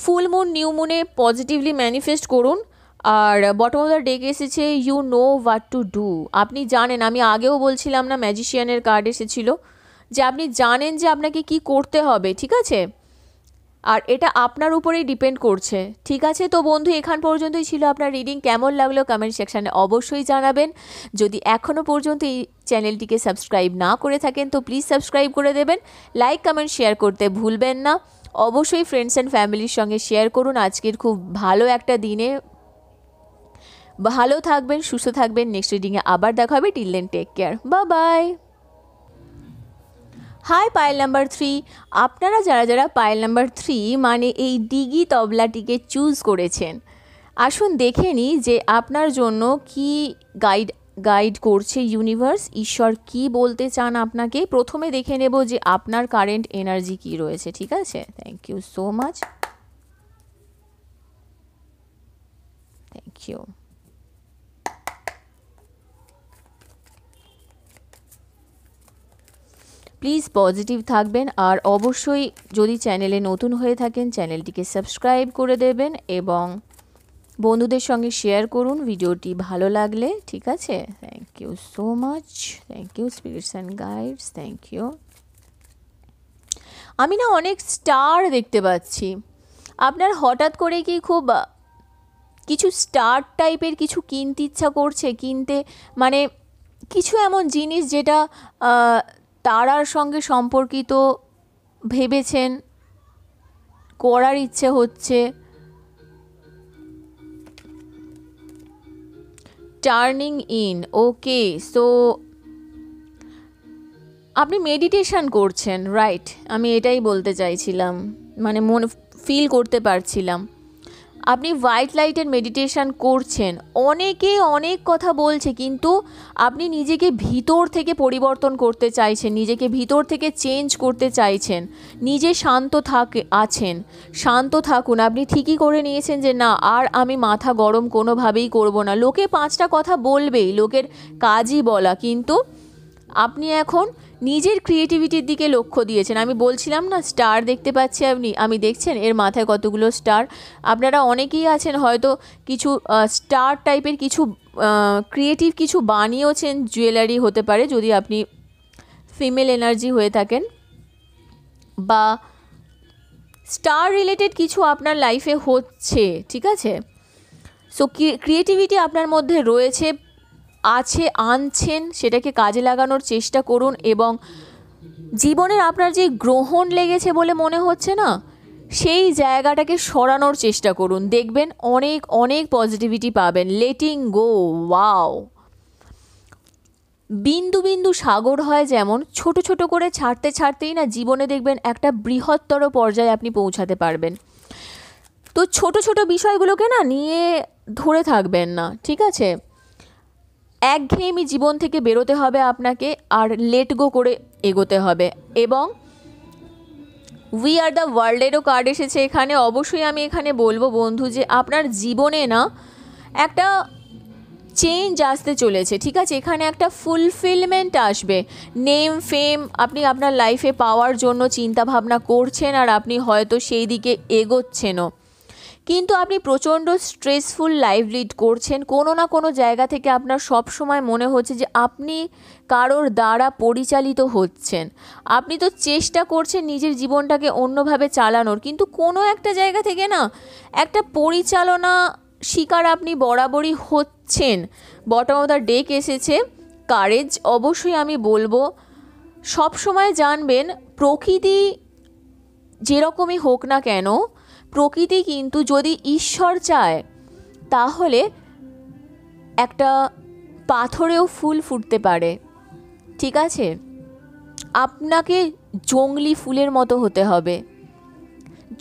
ফুল মুন নিউ মুনে পজিটিভলি ম্যানিফেস্ট করুন আর বটম অফ দ্য ডেক এসেছে you know what to do আপনি জানেন আমি আগেও বলছিলাম না ম্যাজিশিয়ানের কার্ড এসেছিলো যে আপনি জানেন যে আপনাকে কি করতে হবে ঠিক আছে আর এটা আপনার উপরেই ডিপেন্ড করছে ঠিক আছে তো বন্ধু এখান পর্যন্তই ছিল আপনার রিডিং কেমন লাগলো কমেন্ট সেকশানে অবশ্যই জানাবেন যদি এখনও পর্যন্ত এই চ্যানেলটিকে সাবস্ক্রাইব না করে থাকেন তো প্লিজ সাবস্ক্রাইব করে দেবেন লাইক কমেন্ট শেয়ার করতে ভুলবেন না অবশ্যই ফ্রেন্ডস অ্যান্ড ফ্যামিলির সঙ্গে শেয়ার করুন আজকের খুব ভালো একটা দিনে ভালো থাকবেন সুস্থ থাকবেন নেক্সট রিডিংয়ে আবার দেখা হবে টিল দেন টেক কেয়ার বা bye hi pile number three আপনারা যারা যারা পায়েল নাম্বার থ্রি মানে এই ডিগি তবলাটিকে চুজ করেছেন আসুন দেখে নিই যে আপনার জন্য কি গাইড গাইড করছে ইউনিভার্স ঈশ্বর কি বলতে চান আপনাকে প্রথমে দেখে নেব যে আপনার কারেন্ট এনার্জি কি রয়েছে ঠিক আছে thank you so much thank you please positive থাকবেন আর অবশ্যই যদি চ্যানেলে নতুন হয়ে থাকেন চ্যানেলটিকে সাবস্ক্রাইব করে দেবেন এবং বন্ধুদের সঙ্গে শেয়ার করুন ভিডিওটি ভালো লাগলে ঠিক আছে thank you so much thank you spirits and guides thank you আমি না অনেক স্টার দেখতে পাচ্ছি আপনার হঠাৎ করে কি খুব কিছু স্টার টাইপের কিছু কিনতে ইচ্ছা করছে কিনতে মানে কিছু এমন জিনিস যেটা তারার সঙ্গে সম্পর্কিত ভেবেছেন করার ইচ্ছে হচ্ছে টার্নিং ইন ওকে সো আপনি মেডিটেশন করছেন রাইট আমি এটাই বলতে চাইছিলাম মানে মনে ফিল করতে পারছিলাম আপনি হোয়াইট লাইটের মেডিটেশান করছেন অনেকে অনেক কথা বলছে কিন্তু আপনি নিজেকে ভিতর থেকে পরিবর্তন করতে চাইছেন নিজেকে ভিতর থেকে চেঞ্জ করতে চাইছেন নিজে শান্ত থাকে আছেন শান্ত থাকুন আপনি ঠিকই করে নিয়েছেন যে না আর আমি মাথা গরম কোনোভাবেই করব না লোকে পাঁচটা কথা বলবেই লোকের কাজই বলা কিন্তু আপনি এখন নিজের ক্রিয়েটিভিটির দিকে লক্ষ্য দিয়েছেন আমি বলছিলাম না স্টার দেখতে পাচ্ছি আপনি আমি দেখছেন এর মাথায় কতগুলো স্টার আপনারা অনেকেই আছেন হয়তো কিছু স্টার টাইপের কিছু ক্রিয়েটিভ কিছু বানিয়েওছেন জুয়েলারি হতে পারে যদি আপনি ফিমেল এনার্জি হয়ে থাকেন বা স্টার রিলেটেড কিছু আপনার লাইফে হচ্ছে ঠিক আছে সো ক্রিয়েটিভিটি আপনার মধ্যে রয়েছে আছে আনছেন সেটাকে কাজে লাগানোর চেষ্টা করুন এবং জীবনের আপনার যে গ্রহণ লেগেছে বলে মনে হচ্ছে না সেই জায়গাটাকে সরানোর চেষ্টা করুন দেখবেন অনেক অনেক পজিটিভিটি পাবেন লেটিং গো ওয়াও বিন্দু বিন্দু সাগর হয় যেমন ছোট ছোট করে ছাড়তে ছাড়তেই না জীবনে দেখবেন একটা বৃহত্তর পর্যায়ে আপনি পৌঁছাতে পারবেন তো ছোট ছোট বিষয়গুলোকে না নিয়ে ধরে থাকবেন না ঠিক আছে একঘেয়েমি জীবন থেকে বেরোতে হবে আপনাকে আর লেট গো করে এগোতে হবে এবং উই আর দ্য ওয়ার্ল্ডেরও কার্ড এসেছে এখানে অবশ্যই আমি এখানে বলবো বন্ধু যে আপনার জীবনে না একটা চেঞ্জ আসতে চলেছে ঠিক আছে এখানে একটা ফুলফিলমেন্ট আসবে নেম ফেম আপনি আপনার লাইফে পাওয়ার জন্য চিন্তাভাবনা করছেন আর আপনি হয়তো সেই দিকে এগোচ্ছেনও কিন্তু আপনি প্রচণ্ড স্ট্রেসফুল লাইফ লিড করছেন কোনো না কোনো জায়গা থেকে আপনার সব সময় মনে হচ্ছে যে আপনি কারোর দ্বারা পরিচালিত হচ্ছেন আপনি তো চেষ্টা করছেন নিজের জীবনটাকে অন্যভাবে চালানোর কিন্তু কোনো একটা জায়গা থেকে না একটা পরিচালনা শিকার আপনি বরাবরই হচ্ছেন বটম অফ দ্য ডেক এসেছে কারেজ অবশ্যই আমি বলবো সব সময় জানবেন প্রকৃতি যেরকমই হোক না কেন প্রকৃতি কিন্তু যদি ঈশ্বর চায় তাহলে একটা পাথরেও ফুল ফুটতে পারে ঠিক আছে আপনাকে জঙ্গলি ফুলের মতো হতে হবে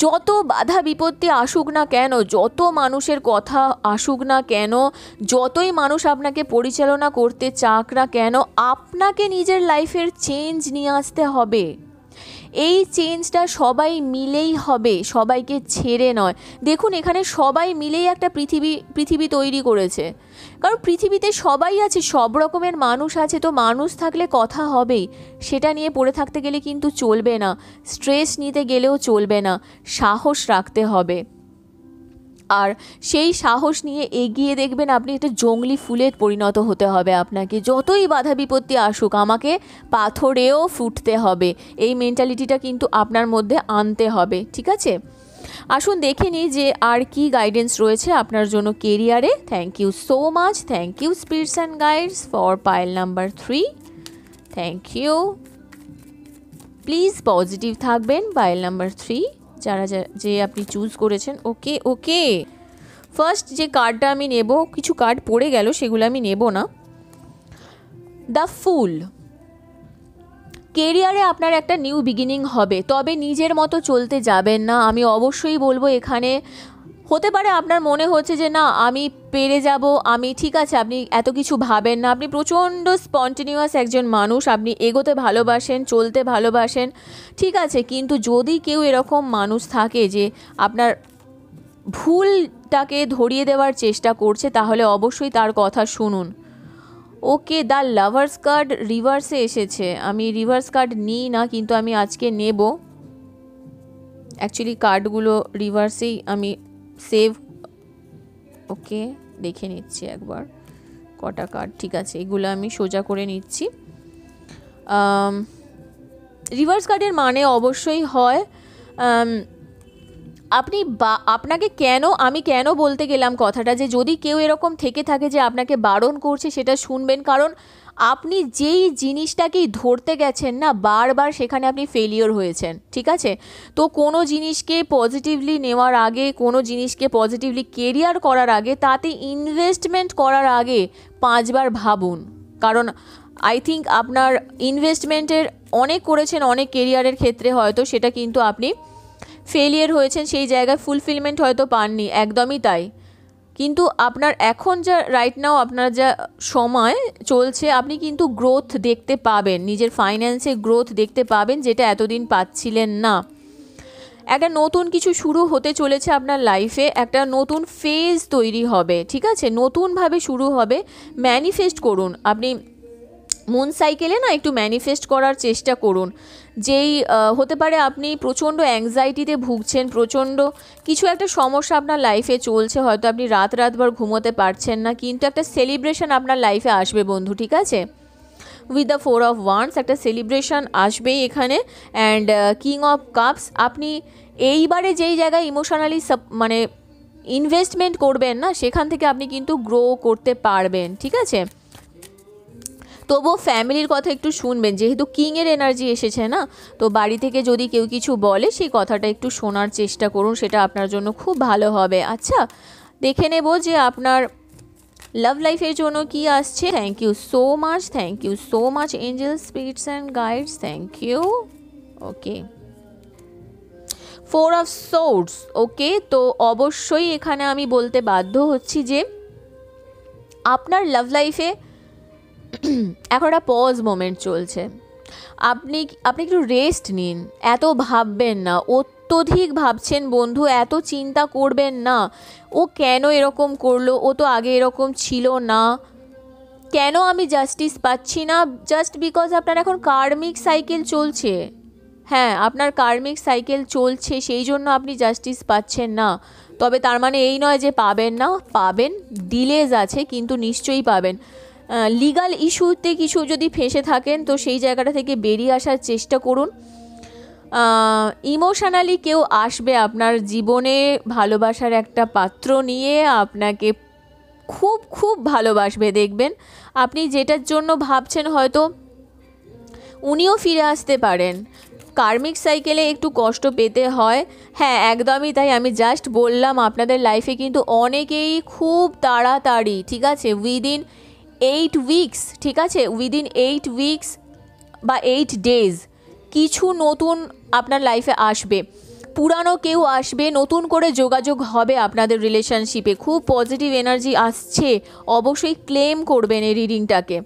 যত বাধা বিপত্তি আসুক না কেন যত মানুষের কথা আসুক না কেন যতই মানুষ আপনাকে পরিচালনা করতে চাক না কেন আপনাকে নিজের লাইফের চেঞ্জ নিয়ে আসতে হবে এই চেঞ্জটা সবাই মিলেই হবে সবাইকে ছেড়ে নয় দেখুন এখানে সবাই মিলেই একটা পৃথিবী পৃথিবী তৈরি করেছে কারণ পৃথিবীতে সবাই আছে সব রকমের মানুষ আছে তো মানুষ থাকলে কথা হবেই সেটা নিয়ে পড়ে থাকতে গেলে কিন্তু চলবে না স্ট্রেস নিতে গেলেও চলবে না সাহস রাখতে হবে আর সেই সাহস নিয়ে এগিয়ে দেখবেন আপনি একটা জঙ্গলি ফুলে পরিণত হতে হবে আপনাকে যতই বাধা বিপত্তি আসুক আমাকে পাথরেও ফুটতে হবে এই মেন্টালিটিটা কিন্তু আপনার মধ্যে আনতে হবে ঠিক আছে আসুন দেখে নিই যে আর কি গাইডেন্স রয়েছে আপনার জন্য কেরিয়ারে thank you so much thank you spirits and guides for pile number three thank you please positive থাকবেন পাইল নাম্বার থ্রি যারা যে আপনি চুজ করেছেন ওকে ওকে ফার্স্ট যে কার্ডটা আমি নেব কিছু কার্ড পড়ে গেল সেগুলো আমি নেব না দ্য ফুল কেরিয়ারে আপনার একটা নিউ বিগিনিং হবে তবে নিজের মতো চলতে যাবেন না আমি অবশ্যই বলবো এখানে হতে পারে আপনার মনে হচ্ছে যে না আমি পেরে যাব আমি ঠিক আছে আপনি এত কিছু ভাবেন না আপনি প্রচণ্ড স্পন্টিনিউয়াস একজন মানুষ আপনি এগোতে ভালোবাসেন চলতে ভালোবাসেন ঠিক আছে কিন্তু যদি কেউ এরকম মানুষ থাকে যে আপনার ভুলটাকে ধরিয়ে দেওয়ার চেষ্টা করছে তাহলে অবশ্যই তার কথা শুনুন ওকে দ্য লাভার্স কার্ড রিভার্সে এসেছে আমি রিভার্স কার্ড নিই না কিন্তু আমি আজকে নেব অ্যাকচুয়ালি কার্ডগুলো রিভার্সেই আমি সেভ ওকে দেখে নিচ্ছি একবার কটা কার্ড ঠিক আছে এগুলো আমি সোজা করে নিচ্ছি রিভার্স কার্ডের মানে অবশ্যই হয় আপনি বা আপনাকে কেন আমি কেন বলতে গেলাম কথাটা যে যদি কেউ এরকম থেকে থাকে যে আপনাকে বারণ করছে সেটা শুনবেন কারণ আপনি যেই জিনিসটাকেই ধরতে গেছেন না বারবার সেখানে আপনি ফেলিওর হয়েছেন ঠিক আছে তো কোনো জিনিসকে পজিটিভলি নেওয়ার আগে কোনো জিনিসকে পজিটিভলি কেরিয়ার করার আগে তাতে ইনভেস্টমেন্ট করার আগে পাঁচবার ভাবুন কারণ আই থিঙ্ক আপনার ইনভেস্টমেন্টের অনেক করেছেন অনেক কেরিয়ারের ক্ষেত্রে হয়তো সেটা কিন্তু আপনি ফেলিয়ার হয়েছেন সেই জায়গায় ফুলফিলমেন্ট হয়তো পাননি একদমই তাই কিন্তু আপনার এখন যা রাইট নাও আপনার যা সময় চলছে আপনি কিন্তু গ্রোথ দেখতে পাবেন নিজের ফাইন্যান্সে গ্রোথ দেখতে পাবেন যেটা এতদিন পাচ্ছিলেন না একটা নতুন কিছু শুরু হতে চলেছে আপনার লাইফে একটা নতুন ফেজ তৈরি হবে ঠিক আছে নতুনভাবে শুরু হবে ম্যানিফেস্ট করুন আপনি মন সাইকেলে না একটু ম্যানিফেস্ট করার চেষ্টা করুন যেই হতে পারে আপনি প্রচণ্ড অ্যাংজাইটিতে ভুগছেন প্রচণ্ড কিছু একটা সমস্যা আপনার লাইফে চলছে হয়তো আপনি রাত রাতভর ঘুমোতে পারছেন না কিন্তু একটা সেলিব্রেশন আপনার লাইফে আসবে বন্ধু ঠিক আছে with the four of wands একটা সেলিব্রেশন আসবেই এখানে অ্যান্ড কিং অফ কাপস আপনি এইবারে যেই জায়গায় ইমোশনালি মানে ইনভেস্টমেন্ট করবেন না সেখান থেকে আপনি কিন্তু গ্রো করতে পারবেন ঠিক আছে তবুও ফ্যামিলির কথা একটু শুনবেন যেহেতু কিংয়ের এনার্জি এসেছে না তো বাড়ি থেকে যদি কেউ কিছু বলে সেই কথাটা একটু শোনার চেষ্টা করুন সেটা আপনার জন্য খুব ভালো হবে আচ্ছা দেখে নেব যে আপনার লাভ লাইফের জন্য কি আসছে thank you so much thank you so much angel spirits and guides thank you okay four of swords okay তো অবশ্যই এখানে আমি বলতে বাধ্য হচ্ছি যে আপনার লাভ লাইফে এখন একটা পজ মোমেন্ট চলছে আপনি আপনি একটু রেস্ট নিন এত ভাববেন না অত্যধিক ভাবছেন বন্ধু এত চিন্তা করবেন না ও কেন এরকম করলো ও তো আগে এরকম ছিল না কেন আমি জাস্টিস পাচ্ছি না জাস্ট বিকজ আপনার এখন কার্মিক সাইকেল চলছে হ্যাঁ আপনার কার্মিক সাইকেল চলছে সেই জন্য আপনি জাস্টিস পাচ্ছেন না তবে তার মানে এই নয় যে পাবেন না পাবেন ডিলেজ আছে কিন্তু নিশ্চয়ই পাবেন লিগাল ইস্যুতে কিছু যদি ফেঁসে থাকেন তো সেই জায়গাটা থেকে বেরিয়ে আসার চেষ্টা করুন ইমোশনালি কেউ আসবে আপনার জীবনে ভালোবাসার একটা পাত্র নিয়ে আপনাকে খুব খুব ভালোবাসবে দেখবেন আপনি যেটার জন্য ভাবছেন হয়তো উনিও ফিরে আসতে পারেন কার্মিক সাইকেলে একটু কষ্ট পেতে হয় হ্যাঁ একদমই তাই আমি জাস্ট বললাম আপনাদের লাইফে কিন্তু অনেকেই খুব তাড়াতাড়ি ঠিক আছে উইদিন এইট উইকস ঠিক আছে উইদিন এইট উইকস বা এইট ডেজ কিছু নতুন আপনার লাইফে আসবে পুরানো কেউ আসবে নতুন করে যোগাযোগ হবে আপনাদের রিলেশনশিপে খুব পজিটিভ এনার্জি আসছে অবশ্যই ক্লেম করবেন এই রিডিংটাকে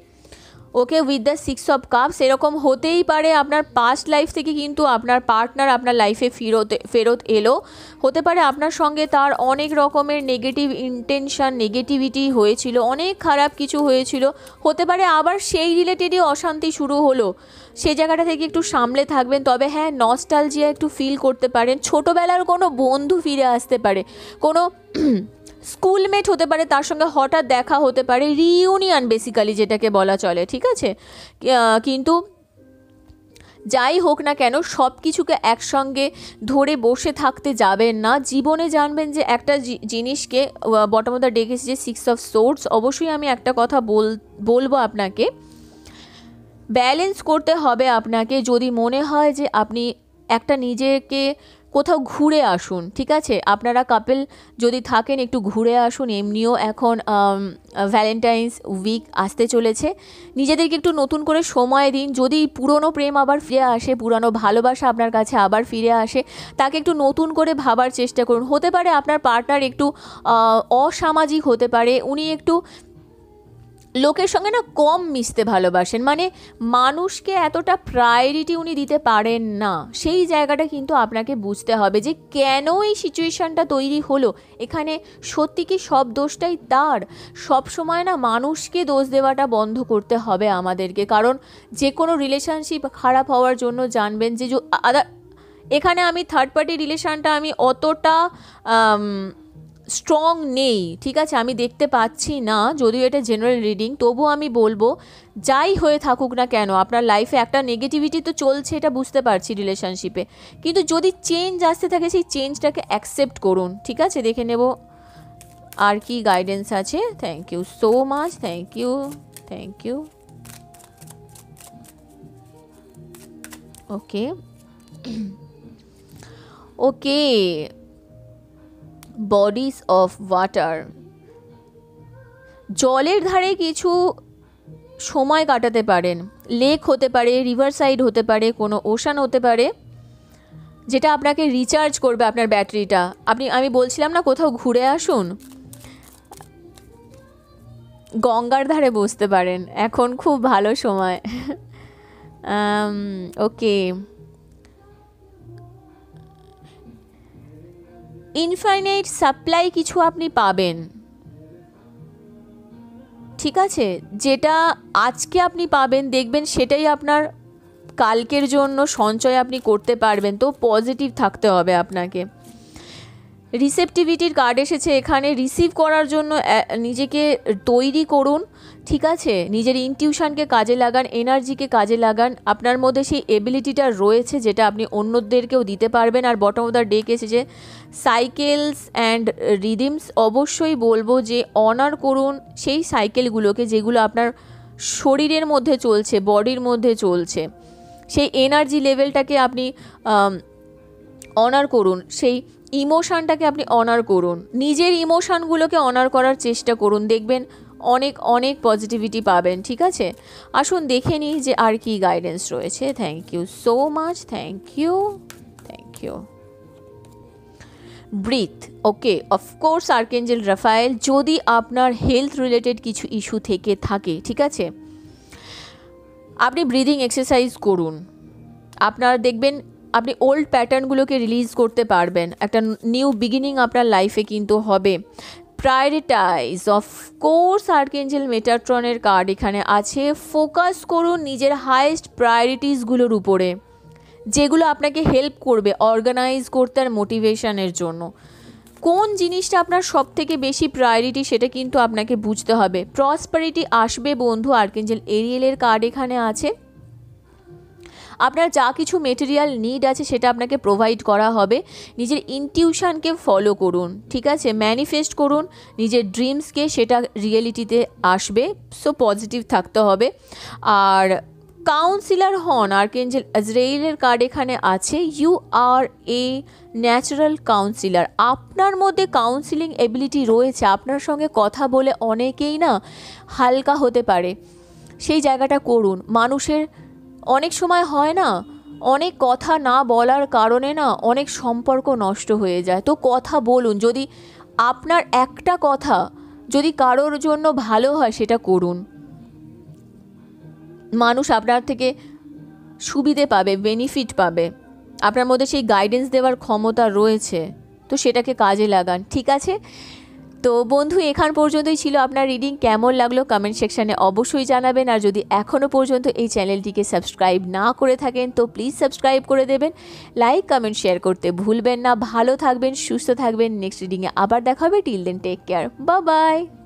okay with the six of cups সেরকম হতেই পারে আপনার পাস্ট লাইফ থেকে কিন্তু আপনার পার্টনার আপনার লাইফে ফেরত ফেরত এলো হতে পারে আপনার সঙ্গে তার অনেক রকমের নেগেটিভ ইন্টেনশান নেগেটিভিটি হয়েছিল অনেক খারাপ কিছু হয়েছিল হতে পারে আবার সেই রিলেটেডই অশান্তি শুরু হলো সেই জায়গাটা থেকে একটু সামলে থাকবেন তবে হ্যাঁ নস্টালজিয়া একটু ফিল করতে পারেন ছোটোবেলার কোনো বন্ধু ফিরে আসতে পারে কোনো স্কুলমেট হতে পারে তার সঙ্গে হঠাৎ দেখা হতে পারে রিউনিয়ন বেসিক্যালি যেটাকে বলা চলে ঠিক আছে কিন্তু যাই হোক না কেন সব কিছুকে একসঙ্গে ধরে বসে থাকতে যাবেন না জীবনে জানবেন যে একটা জিনিসকে বটম অফ দ্য ডেকেছি যে সিক্স অফ সোর্স অবশ্যই আমি একটা কথা বল বলবো আপনাকে ব্যালেন্স করতে হবে আপনাকে যদি মনে হয় যে আপনি একটা নিজেকে কোথাও ঘুরে আসুন ঠিক আছে আপনারা কাপেল যদি থাকেন একটু ঘুরে আসুন এমনিও এখন ভ্যালেন্টাইন্স উইক আসতে চলেছে নিজেদেরকে একটু নতুন করে সময় দিন যদি পুরনো প্রেম আবার ফিরে আসে পুরানো ভালোবাসা আপনার কাছে আবার ফিরে আসে তাকে একটু নতুন করে ভাবার চেষ্টা করুন হতে পারে আপনার পার্টনার একটু অসামাজিক হতে পারে উনি একটু লোকের সঙ্গে না কম মিশতে ভালোবাসেন মানে মানুষকে এতটা প্রায়োরিটি উনি দিতে পারেন না সেই জায়গাটা কিন্তু আপনাকে বুঝতে হবে যে কেন এই সিচুয়েশানটা তৈরি হলো এখানে সত্যি কি সব দোষটাই তার সব সময় না মানুষকে দোষ দেওয়াটা বন্ধ করতে হবে আমাদেরকে কারণ যে কোনো রিলেশনশিপ খারাপ হওয়ার জন্য জানবেন যে আদার এখানে আমি থার্ড পার্টি রিলেশানটা আমি অতটা স্ট্রং নেই ঠিক আছে আমি দেখতে পাচ্ছি না যদিও এটা জেনারেল রিডিং তবুও আমি বলবো যাই হয়ে থাকুক না কেন আপনার লাইফে একটা নেগেটিভিটি তো চলছে এটা বুঝতে পারছি রিলেশনশিপে কিন্তু যদি চেঞ্জ আসতে থাকে সেই চেঞ্জটাকে অ্যাকসেপ্ট করুন ঠিক আছে দেখে নেব আর কি গাইডেন্স আছে thank you so much thank you thank you okay okay bodies of water জলের ধারে কিছু সময় কাটাতে পারেন লেক হতে পারে রিভার সাইড হতে পারে কোনো ওশান হতে পারে যেটা আপনাকে রিচার্জ করবে আপনার ব্যাটারিটা আপনি আমি বলছিলাম না কোথাও ঘুরে আসুন গঙ্গার ধারে বসতে পারেন এখন খুব ভালো সময় ওকে ইনফাইনাইট সাপ্লাই কিছু আপনি পাবেন ঠিক আছে যেটা আজকে আপনি পাবেন দেখবেন সেটাই আপনার কালকের জন্য সঞ্চয় আপনি করতে পারবেন তো পজিটিভ থাকতে হবে আপনাকে রিসেপটিভিটির কার্ড এসেছে এখানে রিসিভ করার জন্য নিজেকে তৈরি করুন ঠিক আছে নিজের ইনটিউশনকে কাজে লাগান এনার্জিকে কাজে লাগান আপনার মধ্যে সেই এবিলিটিটা রয়েছে যেটা আপনি অন্যদেরকেও দিতে পারবেন আর বটম অফ দ্য ডেক এসেছে সাইকেলস অ্যান্ড রিদিমস অবশ্যই বলবো যে অনার করুন সেই সাইকেলগুলোকে যেগুলো আপনার শরীরের মধ্যে চলছে বডির মধ্যে চলছে সেই এনার্জি লেভেলটাকে আপনি অনার করুন সেই ইমোশানটাকে আপনি অনার করুন নিজের ইমোশানগুলোকে অনার করার চেষ্টা করুন দেখবেন অনেক অনেক পজিটিভিটি পাবেন ঠিক আছে আসুন দেখে নিই যে আর কি গাইডেন্স রয়েছে thank you so much thank you thank you breathe okay of course archangel Raphael যদি আপনার হেলথ রিলেটেড কিছু ইস্যু থেকে থাকে ঠিক আছে আপনি ব্রিদিং এক্সারসাইজ করুন আপনার দেখবেন আপনি ওল্ড প্যাটার্নগুলোকে রিলিজ করতে পারবেন একটা নিউ বিগিনিং আপনার লাইফে কিন্তু হবে প্রায়োরিটাইজ অফকোর্স আর্কেঞ্জেল মেটাট্রনের কার্ড এখানে আছে ফোকাস করুন নিজের হায়েস্ট প্রায়োরিটিসগুলোর উপরে যেগুলো আপনাকে হেল্প করবে অর্গানাইজ করতে আর মোটিভেশনের জন্য কোন জিনিসটা আপনার সব থেকে বেশি প্রায়োরিটি সেটা কিন্তু আপনাকে বুঝতে হবে প্রসপারিটি আসবে বন্ধু আর্কেঞ্জেল এরিয়েলের কার্ড এখানে আছে আপনার যা কিছু মেটেরিয়াল নিড আছে সেটা আপনাকে প্রোভাইড করা হবে নিজের ইনটিউশানকে ফলো করুন ঠিক আছে ম্যানিফেস্ট করুন নিজের ড্রিমসকে সেটা রিয়েলিটিতে আসবে সো পজিটিভ থাকতে হবে আর কাউন্সিলার হন আর কেঞ্জেল আজরেইলের কার্ড এখানে আছে you are a natural counsellor আপনার মধ্যে কাউন্সিলিং এবিলিটি রয়েছে আপনার সঙ্গে কথা বলে অনেকেই না হালকা হতে পারে সেই জায়গাটা করুন মানুষের অনেক সময় হয় না অনেক কথা না বলার কারণে না অনেক সম্পর্ক নষ্ট হয়ে যায় তো কথা বলুন যদি আপনার একটা কথা যদি কারোর জন্য ভালো হয় সেটা করুন মানুষ আপনার থেকে সুবিধে পাবে বেনিফিট পাবে আপনার মধ্যে সেই গাইডেন্স দেওয়ার ক্ষমতা রয়েছে তো সেটাকে কাজে লাগান ঠিক আছে তো বন্ধু এখান পর্যন্তই ছিল আপনার রিডিং কেমন লাগলো কমেন্ট সেকশানে অবশ্যই জানাবেন আর যদি এখনও পর্যন্ত এই চ্যানেলটিকে সাবস্ক্রাইব না করে থাকেন তো প্লিজ সাবস্ক্রাইব করে দেবেন লাইক কমেন্ট শেয়ার করতে ভুলবেন না ভালো থাকবেন সুস্থ থাকবেন নেক্সট রিডিংয়ে আবার দেখা হবে টিল দেন টেক কেয়ার বা বাই